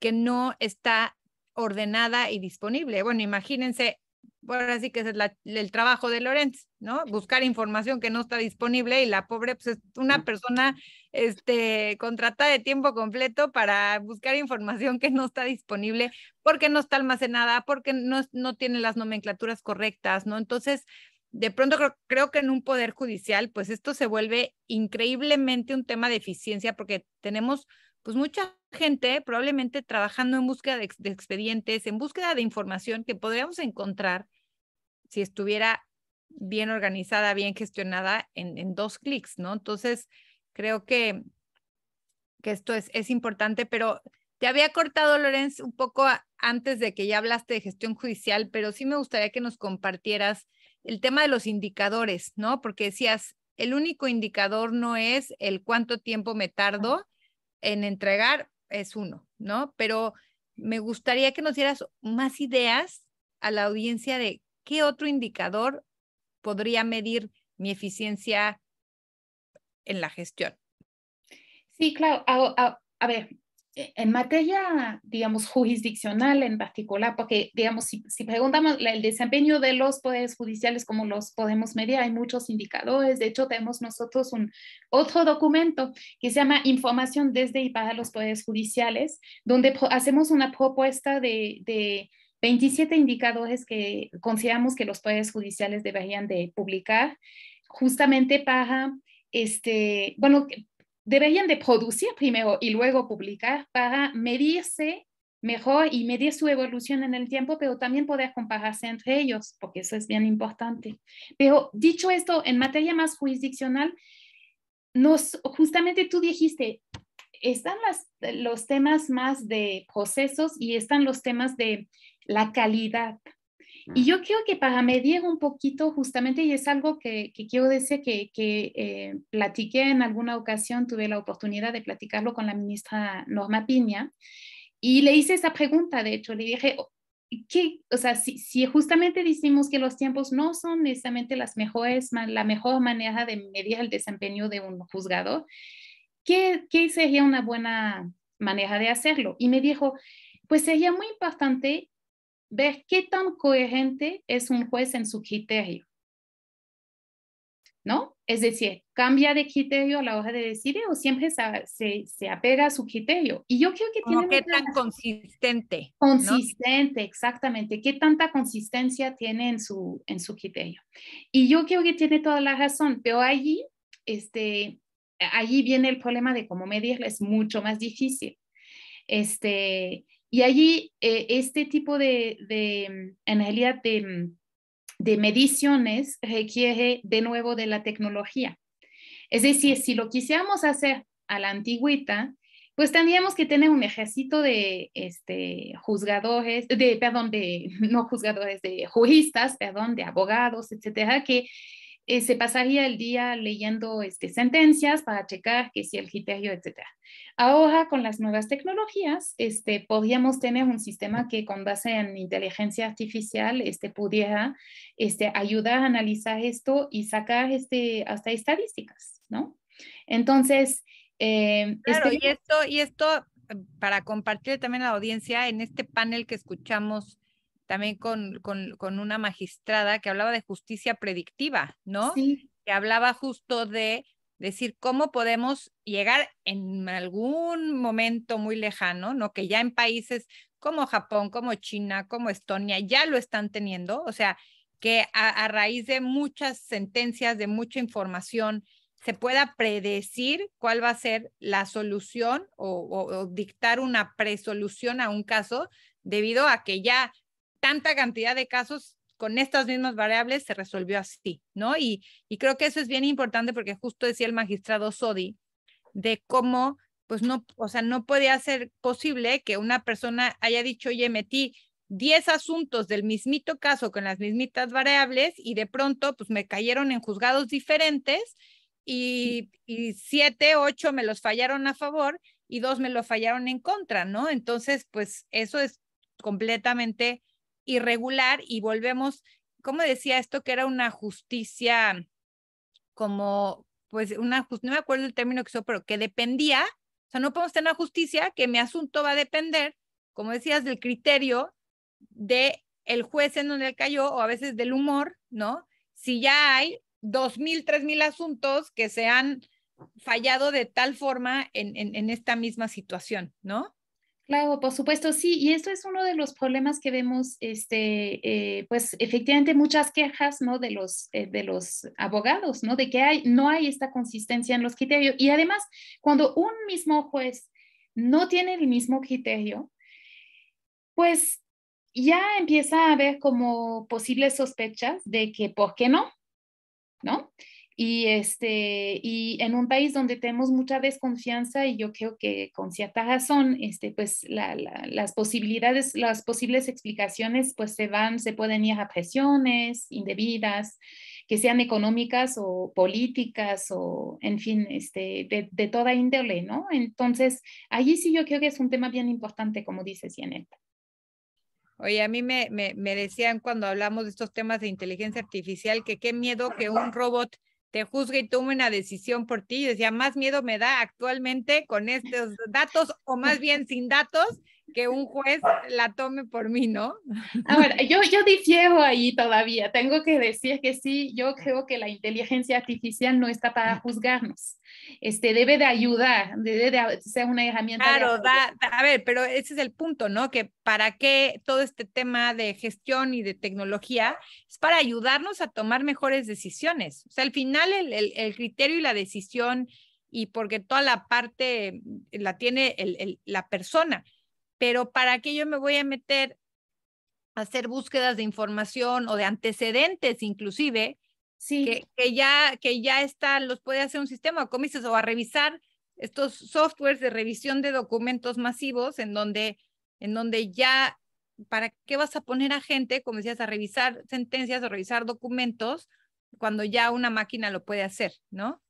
que no está ordenada y disponible. Bueno, imagínense por así que es el trabajo de Lorenz, ¿no? Buscar información que no está disponible y la pobre, pues es una persona este, contratada de tiempo completo para buscar información que no está disponible porque no está almacenada, porque no, no tiene las nomenclaturas correctas, ¿no? Entonces, de pronto creo, que en un poder judicial, pues esto se vuelve increíblemente un tema de eficiencia porque tenemos pues mucha gente probablemente trabajando en búsqueda de, expedientes, en búsqueda de información que podríamos encontrar si estuviera bien organizada, bien gestionada en, dos clics, ¿no? Entonces, creo que, que esto es, es importante, pero te había cortado, Lorenz, un poco antes de que ya hablaste de gestión judicial, pero sí me gustaría que nos compartieras el tema de los indicadores, ¿no? Porque decías, el único indicador no es el cuánto tiempo me tardo, en entregar es uno, ¿no? Pero me gustaría que nos dieras más ideas a la audiencia de qué otro indicador podría medir mi eficiencia en la gestión. Sí, claro. A, ver, eh, en materia, digamos, jurisdiccional en particular, porque, digamos, si, preguntamos el desempeño de los poderes judiciales, como los podemos medir, hay muchos indicadores. De hecho, tenemos nosotros un otro documento que se llama Información desde y para los poderes judiciales, donde hacemos una propuesta de, de 27 indicadores que consideramos que los poderes judiciales deberían de publicar, justamente para este, bueno, deberían de producir primero y luego publicar para medirse mejor y medir su evolución en el tiempo, pero también poder compararse entre ellos, porque eso es bien importante. Pero dicho esto, en materia más jurisdiccional, nos, justamente tú dijiste, están los temas más de procesos y están los temas de la calidad y yo creo que para medir un poquito justamente, y es algo que, que quiero decir que, eh, platiqué en alguna ocasión, tuve la oportunidad de platicarlo con la ministra Norma Piña, y le hice esa pregunta, de hecho, le dije, oh, ¿qué? O sea, si, si justamente decimos que los tiempos no son necesariamente las mejores, la mejor manera de medir el desempeño de un juzgado, ¿qué, qué sería una buena manera de hacerlo? Y me dijo, pues sería muy importante ver qué tan coherente es un juez en su criterio. ¿No? Es decir, cambia de criterio a la hora de decidir o siempre se, se, apega a su criterio. Y yo creo que tiene... ¿Qué tan consistente? Consistente, exactamente. ¿Qué tanta consistencia tiene en su, criterio? Y yo creo que tiene toda la razón, pero allí, este, allí viene el problema de cómo medirlo, es mucho más difícil. Este, y allí eh, este tipo de, de mm, en realidad, de, mm, de mediciones requiere de nuevo de la tecnología. Es decir, si lo quisiéramos hacer a la antigüita, pues tendríamos que tener un ejército de este, juzgadores, de, perdón, de, no juzgadores, de juristas, perdón, de abogados, etcétera, que eh, se pasaría el día leyendo este, sentencias para checar que si el criterio, etc. Ahora, con las nuevas tecnologías, este, podríamos tener un sistema que con base en inteligencia artificial este, pudiera este, ayudar a analizar esto y sacar este, hasta estadísticas, ¿no? Entonces... Eh, claro, y, esto, y esto eh, para compartir también a la audiencia, en este panel que escuchamos también con, con, una magistrada que hablaba de justicia predictiva, ¿no? Que hablaba justo de decir cómo podemos llegar en algún momento muy lejano, ¿no? Que ya en países como Japón, como China, como Estonia, ya lo están teniendo, o sea, que a, raíz de muchas sentencias, de mucha información, se pueda predecir cuál va a ser la solución o dictar una presolución a un caso debido a que ya tanta cantidad de casos con estas mismas variables se resolvió así, ¿no? Y, creo que eso es bien importante porque justo decía el magistrado Sodi de cómo, pues no, o sea, no podía ser posible que una persona haya dicho, oye, metí 10 asuntos del mismito caso con las mismitas variables y de pronto, pues me cayeron en juzgados diferentes y, y siete, ocho me los fallaron a favor y dos me los fallaron en contra, ¿no? Entonces, pues eso es completamente irregular y volvemos, como decía esto, que era una justicia como, pues una, no me acuerdo el término que usó, pero que dependía, o sea, no podemos tener una justicia que mi asunto va a depender, como decías, del criterio de el juez en donde cayó o a veces del humor, ¿no? Si ya hay dos mil, tres mil asuntos que se han fallado de tal forma en, en, en esta misma situación, ¿no? Claro, por supuesto, sí, y esto es uno de los problemas que vemos, este, eh, pues efectivamente muchas quejas, De los, eh, de los abogados, De que hay, no hay esta consistencia en los criterios. Y además, cuando un mismo juez no tiene el mismo criterio, pues ya empieza a haber como posibles sospechas de que, ¿por qué no? ¿No? y, este, y en un país donde tenemos mucha desconfianza y yo creo que con cierta razón, este, pues las posibilidades, las posibles explicaciones pues se van, se pueden ir a presiones indebidas, que sean económicas o políticas o en fin, este, de, de toda índole, ¿no? Entonces, allí sí yo creo que es un tema bien importante, como dice Yanet. Oye, a mí me, me, me decían cuando hablamos de estos temas de inteligencia artificial que qué miedo que un robot te juzgue y tome una decisión por ti. decía, más miedo me da actualmente con estos datos o más bien sin datos que un juez la tome por mí, ¿no? Ahora, yo, yo difiero ahí todavía. Tengo que decir que sí, yo creo que la inteligencia artificial no está para juzgarnos. Este, debe de ayudar, debe de ser una herramienta. Claro, a ver, pero ese es el punto, ¿no? Que para qué todo este tema de gestión y de tecnología es para ayudarnos a tomar mejores decisiones. O sea, al final el, el, criterio y la decisión y porque toda la parte la tiene la persona pero ¿para qué yo me voy a meter a hacer búsquedas de información o de antecedentes inclusive? Que, ya, que ya está, los puede hacer un sistema, como o a revisar estos softwares de revisión de documentos masivos en donde, en donde ya, ¿para qué vas a poner a gente, como decías, a revisar sentencias o revisar documentos cuando ya una máquina lo puede hacer, ¿no?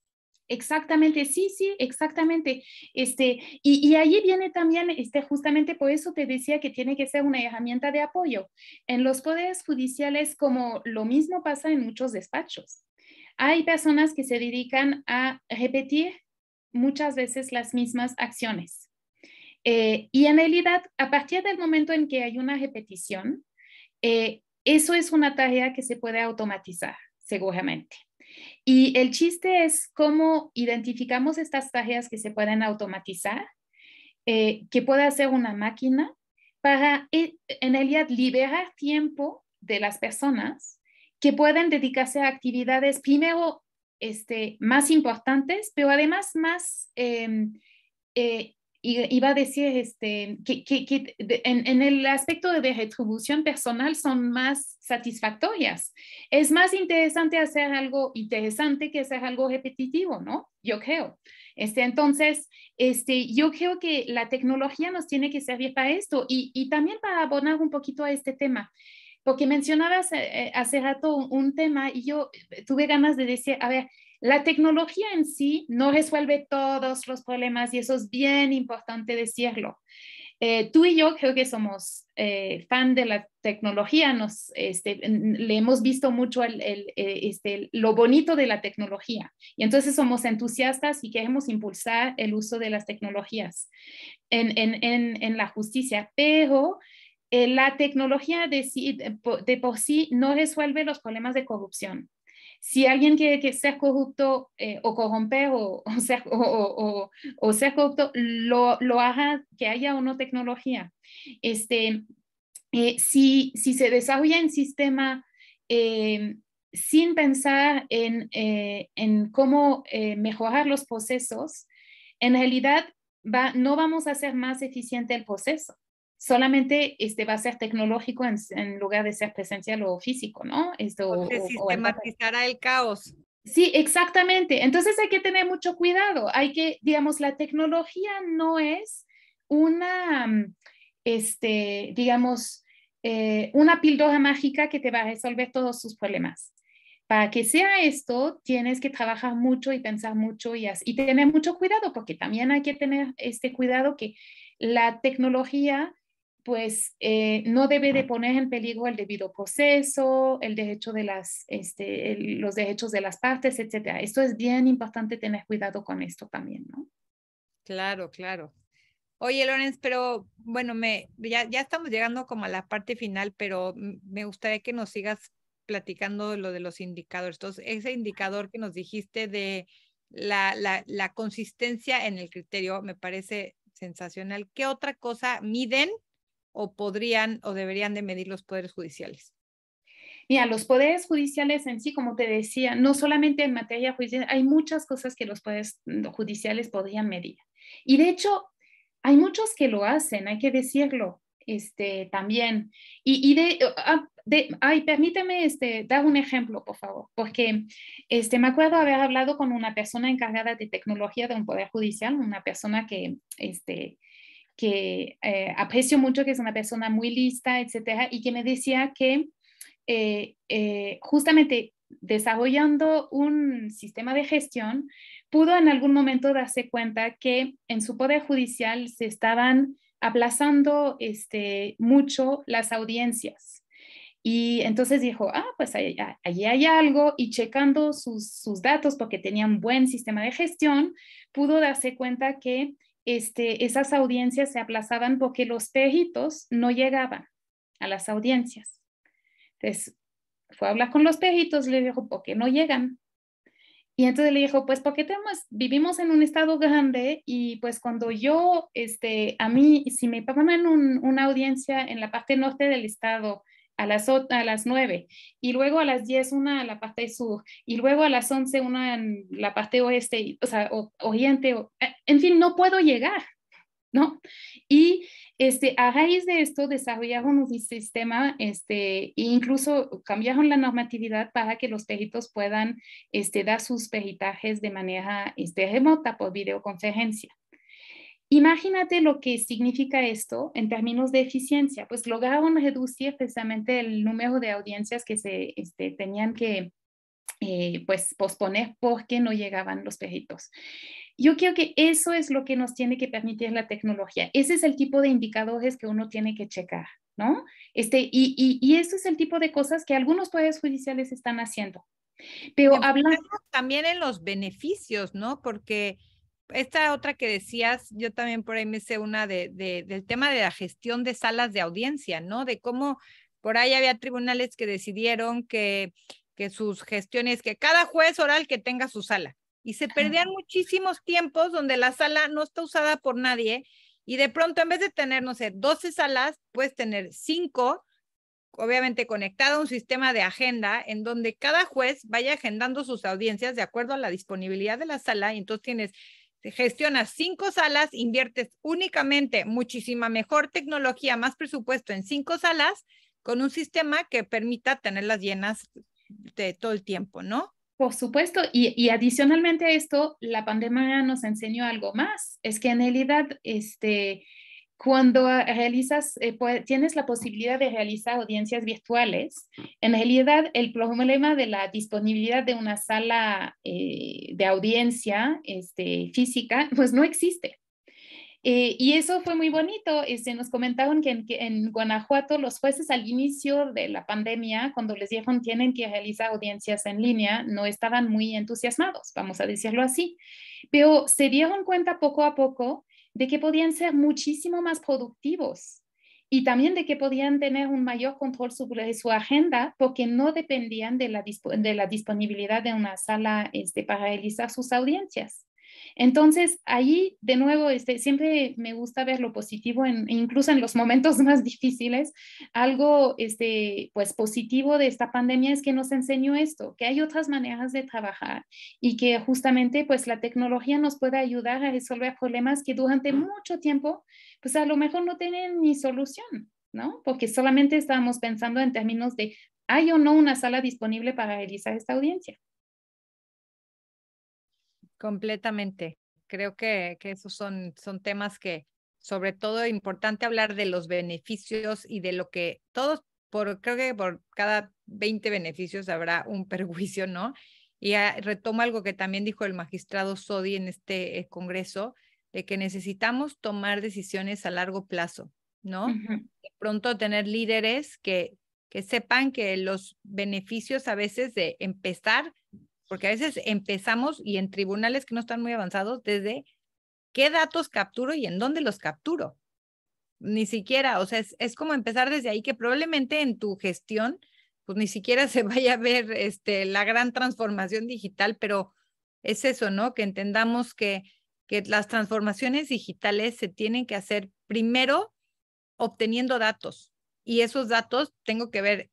Exactamente, sí, sí, exactamente. Este, y, y allí viene también, este, justamente por eso te decía que tiene que ser una herramienta de apoyo. En los poderes judiciales, como lo mismo pasa en muchos despachos, hay personas que se dedican a repetir muchas veces las mismas acciones. Eh, y en realidad, a partir del momento en que hay una repetición, eh, eso es una tarea que se puede automatizar, seguramente. Y el chiste es cómo identificamos estas tareas que se pueden automatizar, eh, que puede hacer una máquina para eh, en realidad liberar tiempo de las personas que pueden dedicarse a actividades primero este, más importantes, pero además más em, eh, y iba a decir este, que, que, en, en, el aspecto de retribución personal son más satisfactorias. Es más interesante hacer algo interesante que hacer algo repetitivo, ¿no? Yo creo. Este, entonces, este, yo creo que la tecnología nos tiene que servir para esto y, y también para abonar un poquito a este tema porque mencionabas eh, eh, hace rato un, tema y yo eh, tuve ganas de decir, a ver, la tecnología en sí no resuelve todos los problemas y eso es bien importante decirlo. Eh, tú y yo creo que somos eh, fan de la tecnología, este, le hemos visto mucho eh, este, lo bonito de la tecnología y entonces somos entusiastas y queremos impulsar el uso de las tecnologías en, la justicia, pero la tecnología de por sí no resuelve los problemas de corrupción si alguien quiere que sea corrupto eh, o corrompe o, ser sea, corrupto, lo, lo haga, que haya una tecnología. Este, eh, si, si, se desarrolla un sistema em, sin pensar en, eh, en cómo mejorar los procesos, en realidad va, no vamos a hacer más eficiente el proceso solamente va a ser tecnológico en, lugar de ser presencial o físico, ¿no? Esto, o, sistematizará el caos. Sí, exactamente. Entonces hay que tener mucho cuidado. Hay que, digamos, la tecnología no es una, mm, este, digamos, eh, una píldora mágica que te va a resolver todos sus problemas. Para que sea esto, tienes que trabajar mucho y pensar mucho y, y tener mucho cuidado, porque también hay que tener este cuidado que la tecnología pues eh, no debe de poner en peligro el debido proceso, el derecho de las, este, los derechos de las partes, etc. Esto es bien importante tener cuidado con esto también, ¿no? Claro, claro. Oye, Lorenz, pero bueno, me, ya, estamos llegando como a la parte final, pero me gustaría que nos sigas platicando lo de los indicadores. Entonces, ese indicador que nos dijiste de la, la, la consistencia en el criterio me parece sensacional. ¿Qué otra cosa miden o podrían o deberían de medir los poderes judiciales? Mira, los poderes judiciales en sí, como te decía, no solamente en materia judicial, hay muchas cosas que los poderes mm, judiciales podrían medir. Y de hecho, hay muchos que lo hacen, hay que decirlo este, también. Y, ah, de, ay, permíteme este, dar un ejemplo, por favor, porque este, me acuerdo haber hablado con una persona encargada de tecnología de un poder judicial, una persona que, este, que eh, aprecio mucho, que es una persona muy lista, etcétera, y que me decía que eh, eh, justamente desarrollando un sistema de gestión, pudo en algún momento darse cuenta que en su poder judicial se estaban aplazando este, mucho las audiencias. Y entonces dijo, ah, pues allí, hay algo, y checando sus, sus, datos, porque tenían un buen sistema de gestión, pudo darse cuenta que este, esas audiencias se aplazaban porque los pejitos no llegaban a las audiencias. Entonces, fue a hablar con los pejitos, le dijo, ¿por qué no llegan? Y entonces le dijo, pues porque tenemos, vivimos en un estado grande y pues cuando yo, este, a mí, si me pagan un, una audiencia en la parte norte del estado a las, a las 9 y luego a las 10 una en la parte sur y luego a las 11 una en la parte oeste, o oriente, eh, en fin, no puedo llegar, ¿no? Y este, a raíz de esto desarrollaron un sistema, este, e incluso cambiaron la normatividad para que los peritos puedan este, dar sus peritajes de manera este, remota por videoconferencia. Imagínate lo que significa esto en términos de eficiencia, pues lograron reducir precisamente el número de audiencias que se este, tenían que eh, pues, posponer porque no llegaban los perritos. Yo creo que eso es lo que nos tiene que permitir la tecnología. Ese es el tipo de indicadores que uno tiene que checar, ¿no? Este, y, y, y eso es el tipo de cosas que algunos poderes judiciales están haciendo. Pero hablando también en los beneficios, ¿no? Porque esta otra que decías, yo también por ahí me sé una de, del tema de la gestión de salas de audiencia, ¿no? De cómo por ahí había tribunales que decidieron que, que sus gestiones, que cada juez oral que tenga su sala. Y se perdían muchísimos tiempos donde la sala no está usada por nadie y de pronto en vez de tener, no sé, 12 salas, puedes tener cinco, obviamente conectada a un sistema de agenda en donde cada juez vaya agendando sus audiencias de acuerdo a la disponibilidad de la sala y entonces tienes gestionas cinco salas, inviertes únicamente muchísima mejor tecnología, más presupuesto en cinco salas, con un sistema que permita tenerlas llenas de todo el tiempo, ¿no? Por supuesto, y, y, adicionalmente a esto, la pandemia nos enseñó algo más, es que en realidad este, cuando ah, realizas, eh, tienes la posibilidad de realizar audiencias virtuales, en realidad el problema de la disponibilidad de una sala eh, de audiencia este, física, pues no existe. Eh, y eso fue muy bonito. Este, nos comentaron que en, en, Guanajuato los jueces al inicio de la pandemia, cuando les dijeron tienen que realizar audiencias en línea, no estaban muy entusiasmados, vamos a decirlo así. Pero se dieron cuenta poco a poco de que podían ser muchísimo más productivos y también de que podían tener un mayor control sobre su agenda porque no dependían de la, disponibilidad de una sala este, para realizar sus audiencias. Entonces, ahí de nuevo, este, siempre me gusta ver lo positivo, incluso en los momentos más difíciles. Algo este, pues, positivo de esta pandemia es que nos enseñó esto, que hay otras maneras de trabajar y que justamente pues, la tecnología nos puede ayudar a resolver problemas que durante mucho tiempo, pues a lo mejor no tienen ni solución. ¿No? Porque solamente estábamos pensando en términos de, ¿hay o no una sala disponible para realizar esta audiencia? Completamente. Creo que, que esos son, son temas que, sobre todo, es importante hablar de los beneficios y de lo que todos, por, creo que por cada 20 beneficios habrá un perjuicio, ¿no? Y ah, retomo algo que también dijo el magistrado Sodi en este eh, congreso, de que necesitamos tomar decisiones a largo plazo, ¿no? pronto tener líderes que, que sepan que los beneficios a veces de empezar porque a veces empezamos y en tribunales que no están muy avanzados desde qué datos capturo y en dónde los capturo. Ni siquiera, o sea, es, como empezar desde ahí que probablemente en tu gestión, pues ni siquiera se vaya a ver este, la gran transformación digital, pero es eso, ¿no? Que entendamos que, que las transformaciones digitales se tienen que hacer primero obteniendo datos. Y esos datos tengo que ver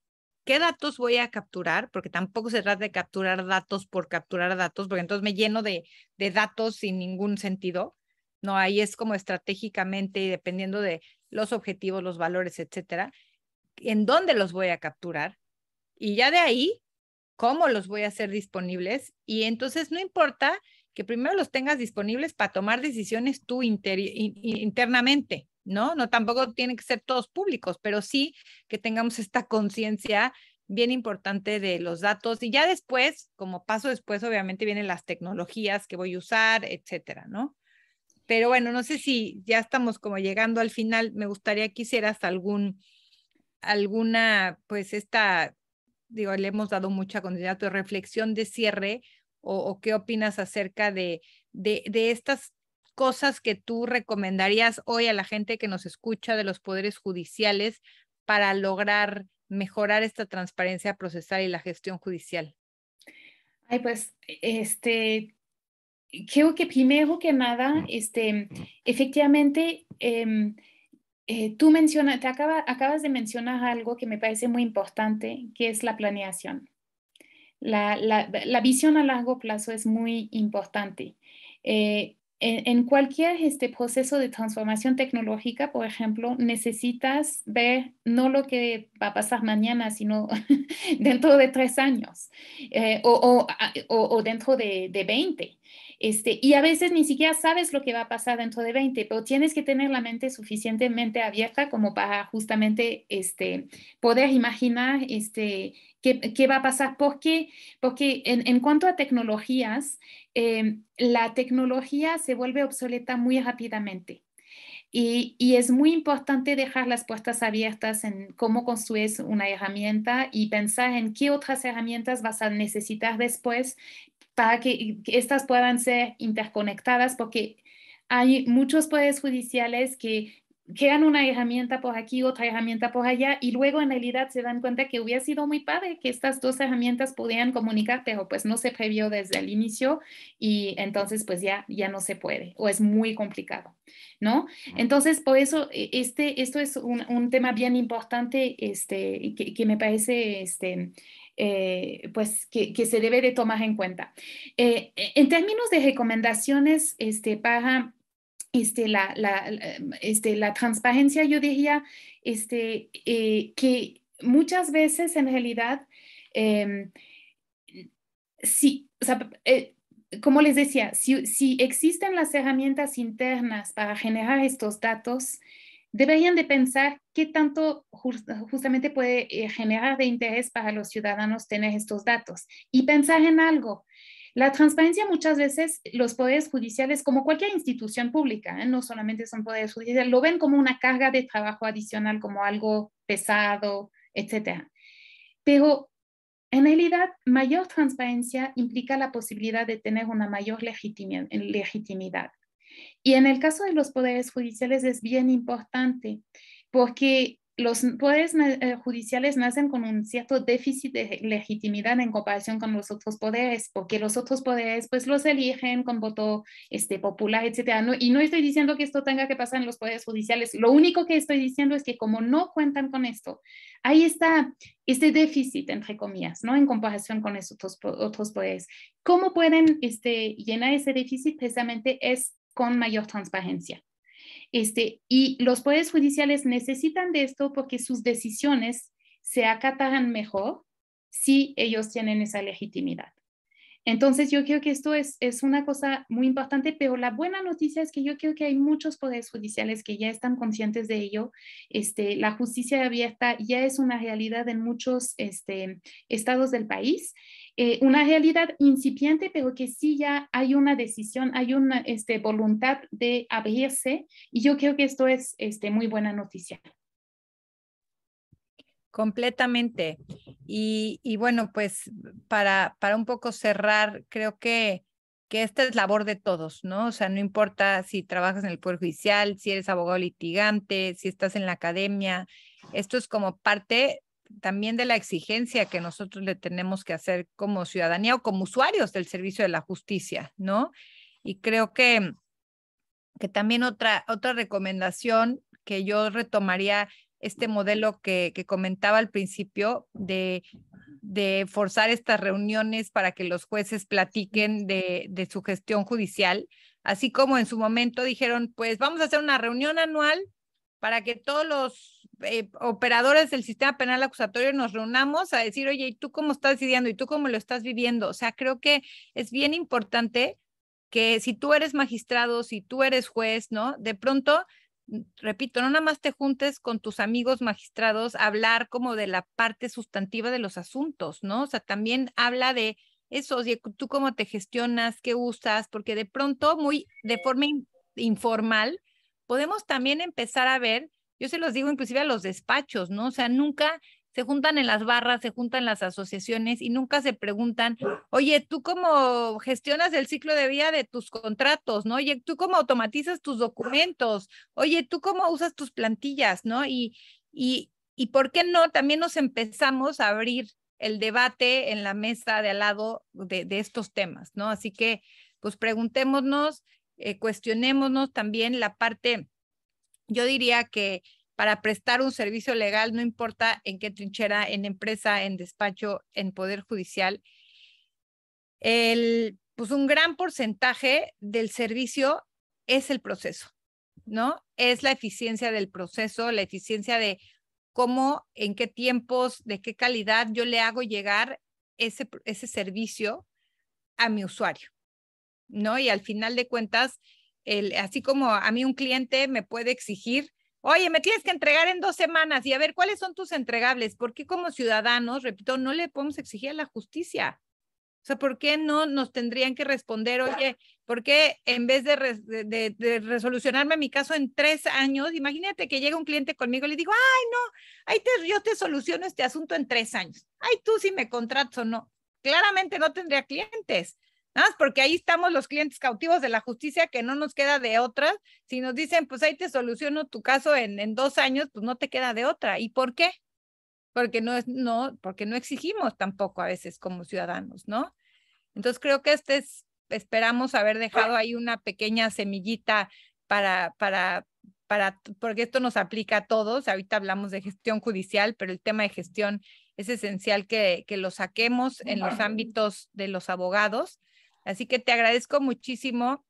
¿Qué datos voy a capturar? Porque tampoco se trata de capturar datos por capturar datos, porque entonces me lleno de, datos sin ningún sentido. No, ahí es como estratégicamente y dependiendo de los objetivos, los valores, etcétera, en dónde los voy a capturar y ya de ahí cómo los voy a hacer disponibles y entonces no importa que primero los tengas disponibles para tomar decisiones tú internamente, ¿no? No tampoco tienen que ser todos públicos, pero sí que tengamos esta conciencia bien importante de los datos y ya después, como paso después, obviamente vienen las tecnologías que voy a usar, etcétera, ¿no? Pero bueno, no sé si ya estamos como llegando al final, me gustaría que hicieras algún, alguna, pues esta, digo, le hemos dado mucha cantidad de reflexión de cierre o, qué opinas acerca de, de, de, estas cosas que tú recomendarías hoy a la gente que nos escucha de los poderes judiciales para lograr mejorar esta transparencia procesal y la gestión judicial? Ay, pues, este, creo que primero que nada, este, efectivamente, em, eh, tú mencionas, te acaba, acabas de mencionar algo que me parece muy importante, que es la planeación. La, la, la visión a largo plazo es muy importante. Eh, en, cualquier este proceso de transformación tecnológica, por ejemplo, necesitas ver no lo que va a pasar mañana, sino dentro de tres años eh, o, dentro de, de 20. Este, y a veces ni siquiera sabes lo que va a pasar dentro de 20, pero tienes que tener la mente suficientemente abierta como para justamente este, poder imaginar este, qué, va a pasar. Porque en, cuanto a tecnologías, em, la tecnología se vuelve obsoleta muy rápidamente. Y, es muy importante dejar las puertas abiertas en cómo construyes una herramienta y pensar en qué otras herramientas vas a necesitar después para que, estas puedan ser interconectadas, porque hay muchos poderes judiciales que crean una herramienta por aquí, otra herramienta por allá, y luego en realidad se dan cuenta que hubiera sido muy padre que estas dos herramientas pudieran comunicar, pero pues no se previó desde el inicio y entonces pues ya, ya no se puede o es muy complicado, ¿no? Entonces, por eso e, este, esto es un, tema bien importante este, que, que me parece este, eh, pues que, se debe de tomar en cuenta. Eh, e, en términos de recomendaciones este, para este, em, este, la, transparencia, yo diría este, eh, que muchas veces en realidad, em, como les decía, si, existen las herramientas internas para generar estos datos, deberían de pensar qué tanto justamente puede eh, generar de interés para los ciudadanos tener estos datos y pensar en algo. La transparencia muchas veces los poderes judiciales, como cualquier institución pública, ¿eh? no solamente son poderes judiciales, lo ven como una carga de trabajo adicional, como algo pesado, etc. Pero en realidad, mayor transparencia implica la posibilidad de tener una mayor legitimidad. Y en el caso de los poderes judiciales es bien importante porque los poderes eh, judiciales nacen con un cierto déficit de legitimidad en comparación con los otros poderes, porque los otros poderes pues los eligen con voto este, popular, etcétera. No, y no estoy diciendo que esto tenga que pasar en los poderes judiciales, lo único que estoy diciendo es que como no cuentan con esto, ahí está este déficit, entre comillas, ¿no? En comparación con esos otros, poderes. ¿Cómo pueden este, llenar ese déficit? Precisamente es con mayor transparencia. Este, y los poderes judiciales necesitan de esto porque sus decisiones se acatarán mejor si ellos tienen esa legitimidad. Entonces, yo creo que esto es, una cosa muy importante, pero la buena noticia es que yo creo que hay muchos poderes judiciales que ya están conscientes de ello. Este, la justicia abierta ya es una realidad en muchos este, estados del país eh, una realidad incipiente, pero que sí ya hay una decisión, hay una este, voluntad de abrirse y yo creo que esto es este, muy buena noticia. Completamente. Y, bueno, pues para, para un poco cerrar, creo que, que esta es labor de todos, ¿no? O sea, no importa si trabajas en el Poder Judicial, si eres abogado litigante, si estás en la academia, esto es como parte también de la exigencia que nosotros le tenemos que hacer como ciudadanía o como usuarios del servicio de la justicia, ¿no? Y creo que, que también otra, otra recomendación que yo retomaría este modelo que, que comentaba al principio de, de, forzar estas reuniones para que los jueces platiquen de, de su gestión judicial, así como en su momento dijeron, pues vamos a hacer una reunión anual para que todos los eh, operadores del sistema penal acusatorio nos reunamos a decir, oye, ¿y tú cómo estás decidiendo? ¿Y tú cómo lo estás viviendo? O sea, creo que es bien importante que si tú eres magistrado, si tú eres juez, ¿no? De pronto, repito, no nada más te juntes con tus amigos magistrados a hablar como de la parte sustantiva de los asuntos, ¿no? O sea, también habla de eso, de tú cómo te gestionas, qué usas, porque de pronto, muy de forma informal, podemos también empezar a ver, yo se los digo inclusive a los despachos, ¿no? O sea, nunca se juntan en las barras, se juntan las asociaciones y nunca se preguntan, oye, ¿tú cómo gestionas el ciclo de vida de tus contratos, no? Oye, ¿tú cómo automatizas tus documentos? Oye, ¿tú cómo usas tus plantillas, no? Y, y, y ¿por qué no? También nos empezamos a abrir el debate en la mesa de al lado de, de estos temas, ¿no? Así que, pues preguntémonos eh, cuestionémonos también la parte, yo diría que para prestar un servicio legal, no importa en qué trinchera, en empresa, en despacho, en poder judicial, el, pues un gran porcentaje del servicio es el proceso, ¿no? Es la eficiencia del proceso, la eficiencia de cómo, en qué tiempos, de qué calidad yo le hago llegar ese, ese servicio a mi usuario. ¿no? Y al final de cuentas, así como a mí un cliente me puede exigir, oye, me tienes que entregar en dos semanas y a ver cuáles son tus entregables, porque como ciudadanos, repito, no le podemos exigir a la justicia. O sea, ¿por qué no nos tendrían que responder, oye, ¿por qué en vez de, resolucionarme mi caso en tres años, imagínate que llega un cliente conmigo y le digo, ay, no, ahí te, yo te soluciono este asunto en tres años. Ay, tú si me contratas o no. Claramente no tendría clientes más porque ahí estamos los clientes cautivos de la justicia que no nos queda de otra. Si nos dicen, pues ahí te soluciono tu caso en, dos años, pues no te queda de otra. ¿Y por qué? Porque no, es, no, porque no exigimos tampoco a veces como ciudadanos, ¿no? Entonces creo que este es, esperamos haber dejado ahí una pequeña semillita para, para, para, porque esto nos aplica a todos. Ahorita hablamos de gestión judicial, pero el tema de gestión es esencial que, que lo saquemos en los ámbitos de los abogados Así que te agradezco muchísimo,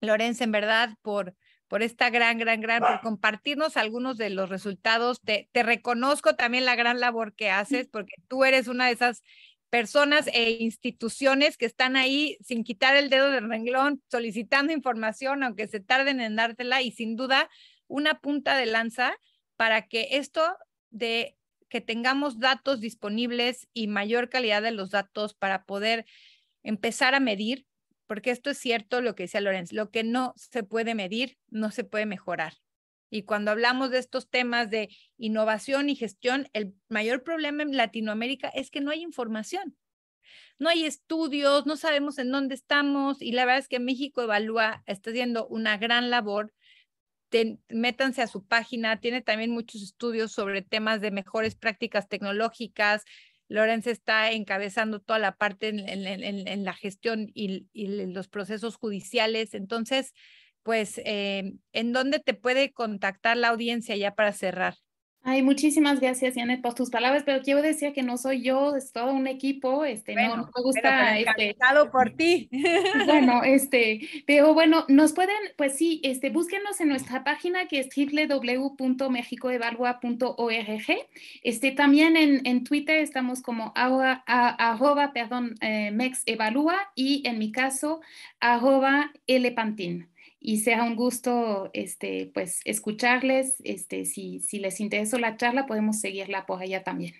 Lorenzo, en verdad, por, por esta gran, gran, gran, por compartirnos algunos de los resultados. te reconozco también la gran labor que haces, porque tú eres una de esas personas e instituciones que están ahí sin quitar el dedo del renglón, solicitando información, aunque se tarden en dártela, y sin duda una punta de lanza para que esto de que tengamos datos disponibles y mayor calidad de los datos para poder empezar a medir, porque esto es cierto lo que decía Lorenz, lo que no se puede medir, no se puede mejorar. Y cuando hablamos de estos temas de innovación y gestión, el mayor problema en Latinoamérica es que no hay información. No hay estudios, no sabemos en dónde estamos y la verdad es que México Evalúa está haciendo una gran labor. métanse a su página, tiene también muchos estudios sobre temas de mejores prácticas tecnológicas, Lorenz está encabezando toda la parte en, la gestión y, los procesos judiciales. Entonces, pues, eh, ¿en dónde te puede contactar la audiencia ya para cerrar? Ay, muchísimas gracias, Janet, por tus palabras, pero quiero decir que no soy yo, es todo un equipo, este, no, me gusta... Pero este, por ti. Bueno, este, pero bueno, nos pueden, pues sí, este, búsquenos en nuestra página que es www.mexicoevalua.org, este, también en, Twitter estamos como arroba, perdón, eh, mexevalua, y en mi caso, arroba Elepantín y sea un gusto este, pues, escucharles. Este, si, si les interesó la charla, podemos seguirla por allá también,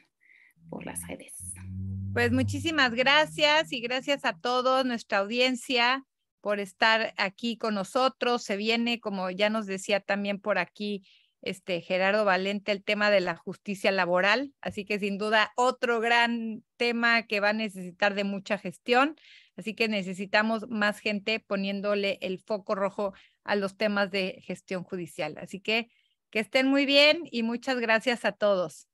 por las redes. Pues muchísimas gracias y gracias a todos, nuestra audiencia, por estar aquí con nosotros. Se viene, como ya nos decía también por aquí este, Gerardo Valente, el tema de la justicia laboral. Así que sin duda otro gran tema que va a necesitar de mucha gestión. Así que necesitamos más gente poniéndole el foco rojo a los temas de gestión judicial. Así que que estén muy bien y muchas gracias a todos.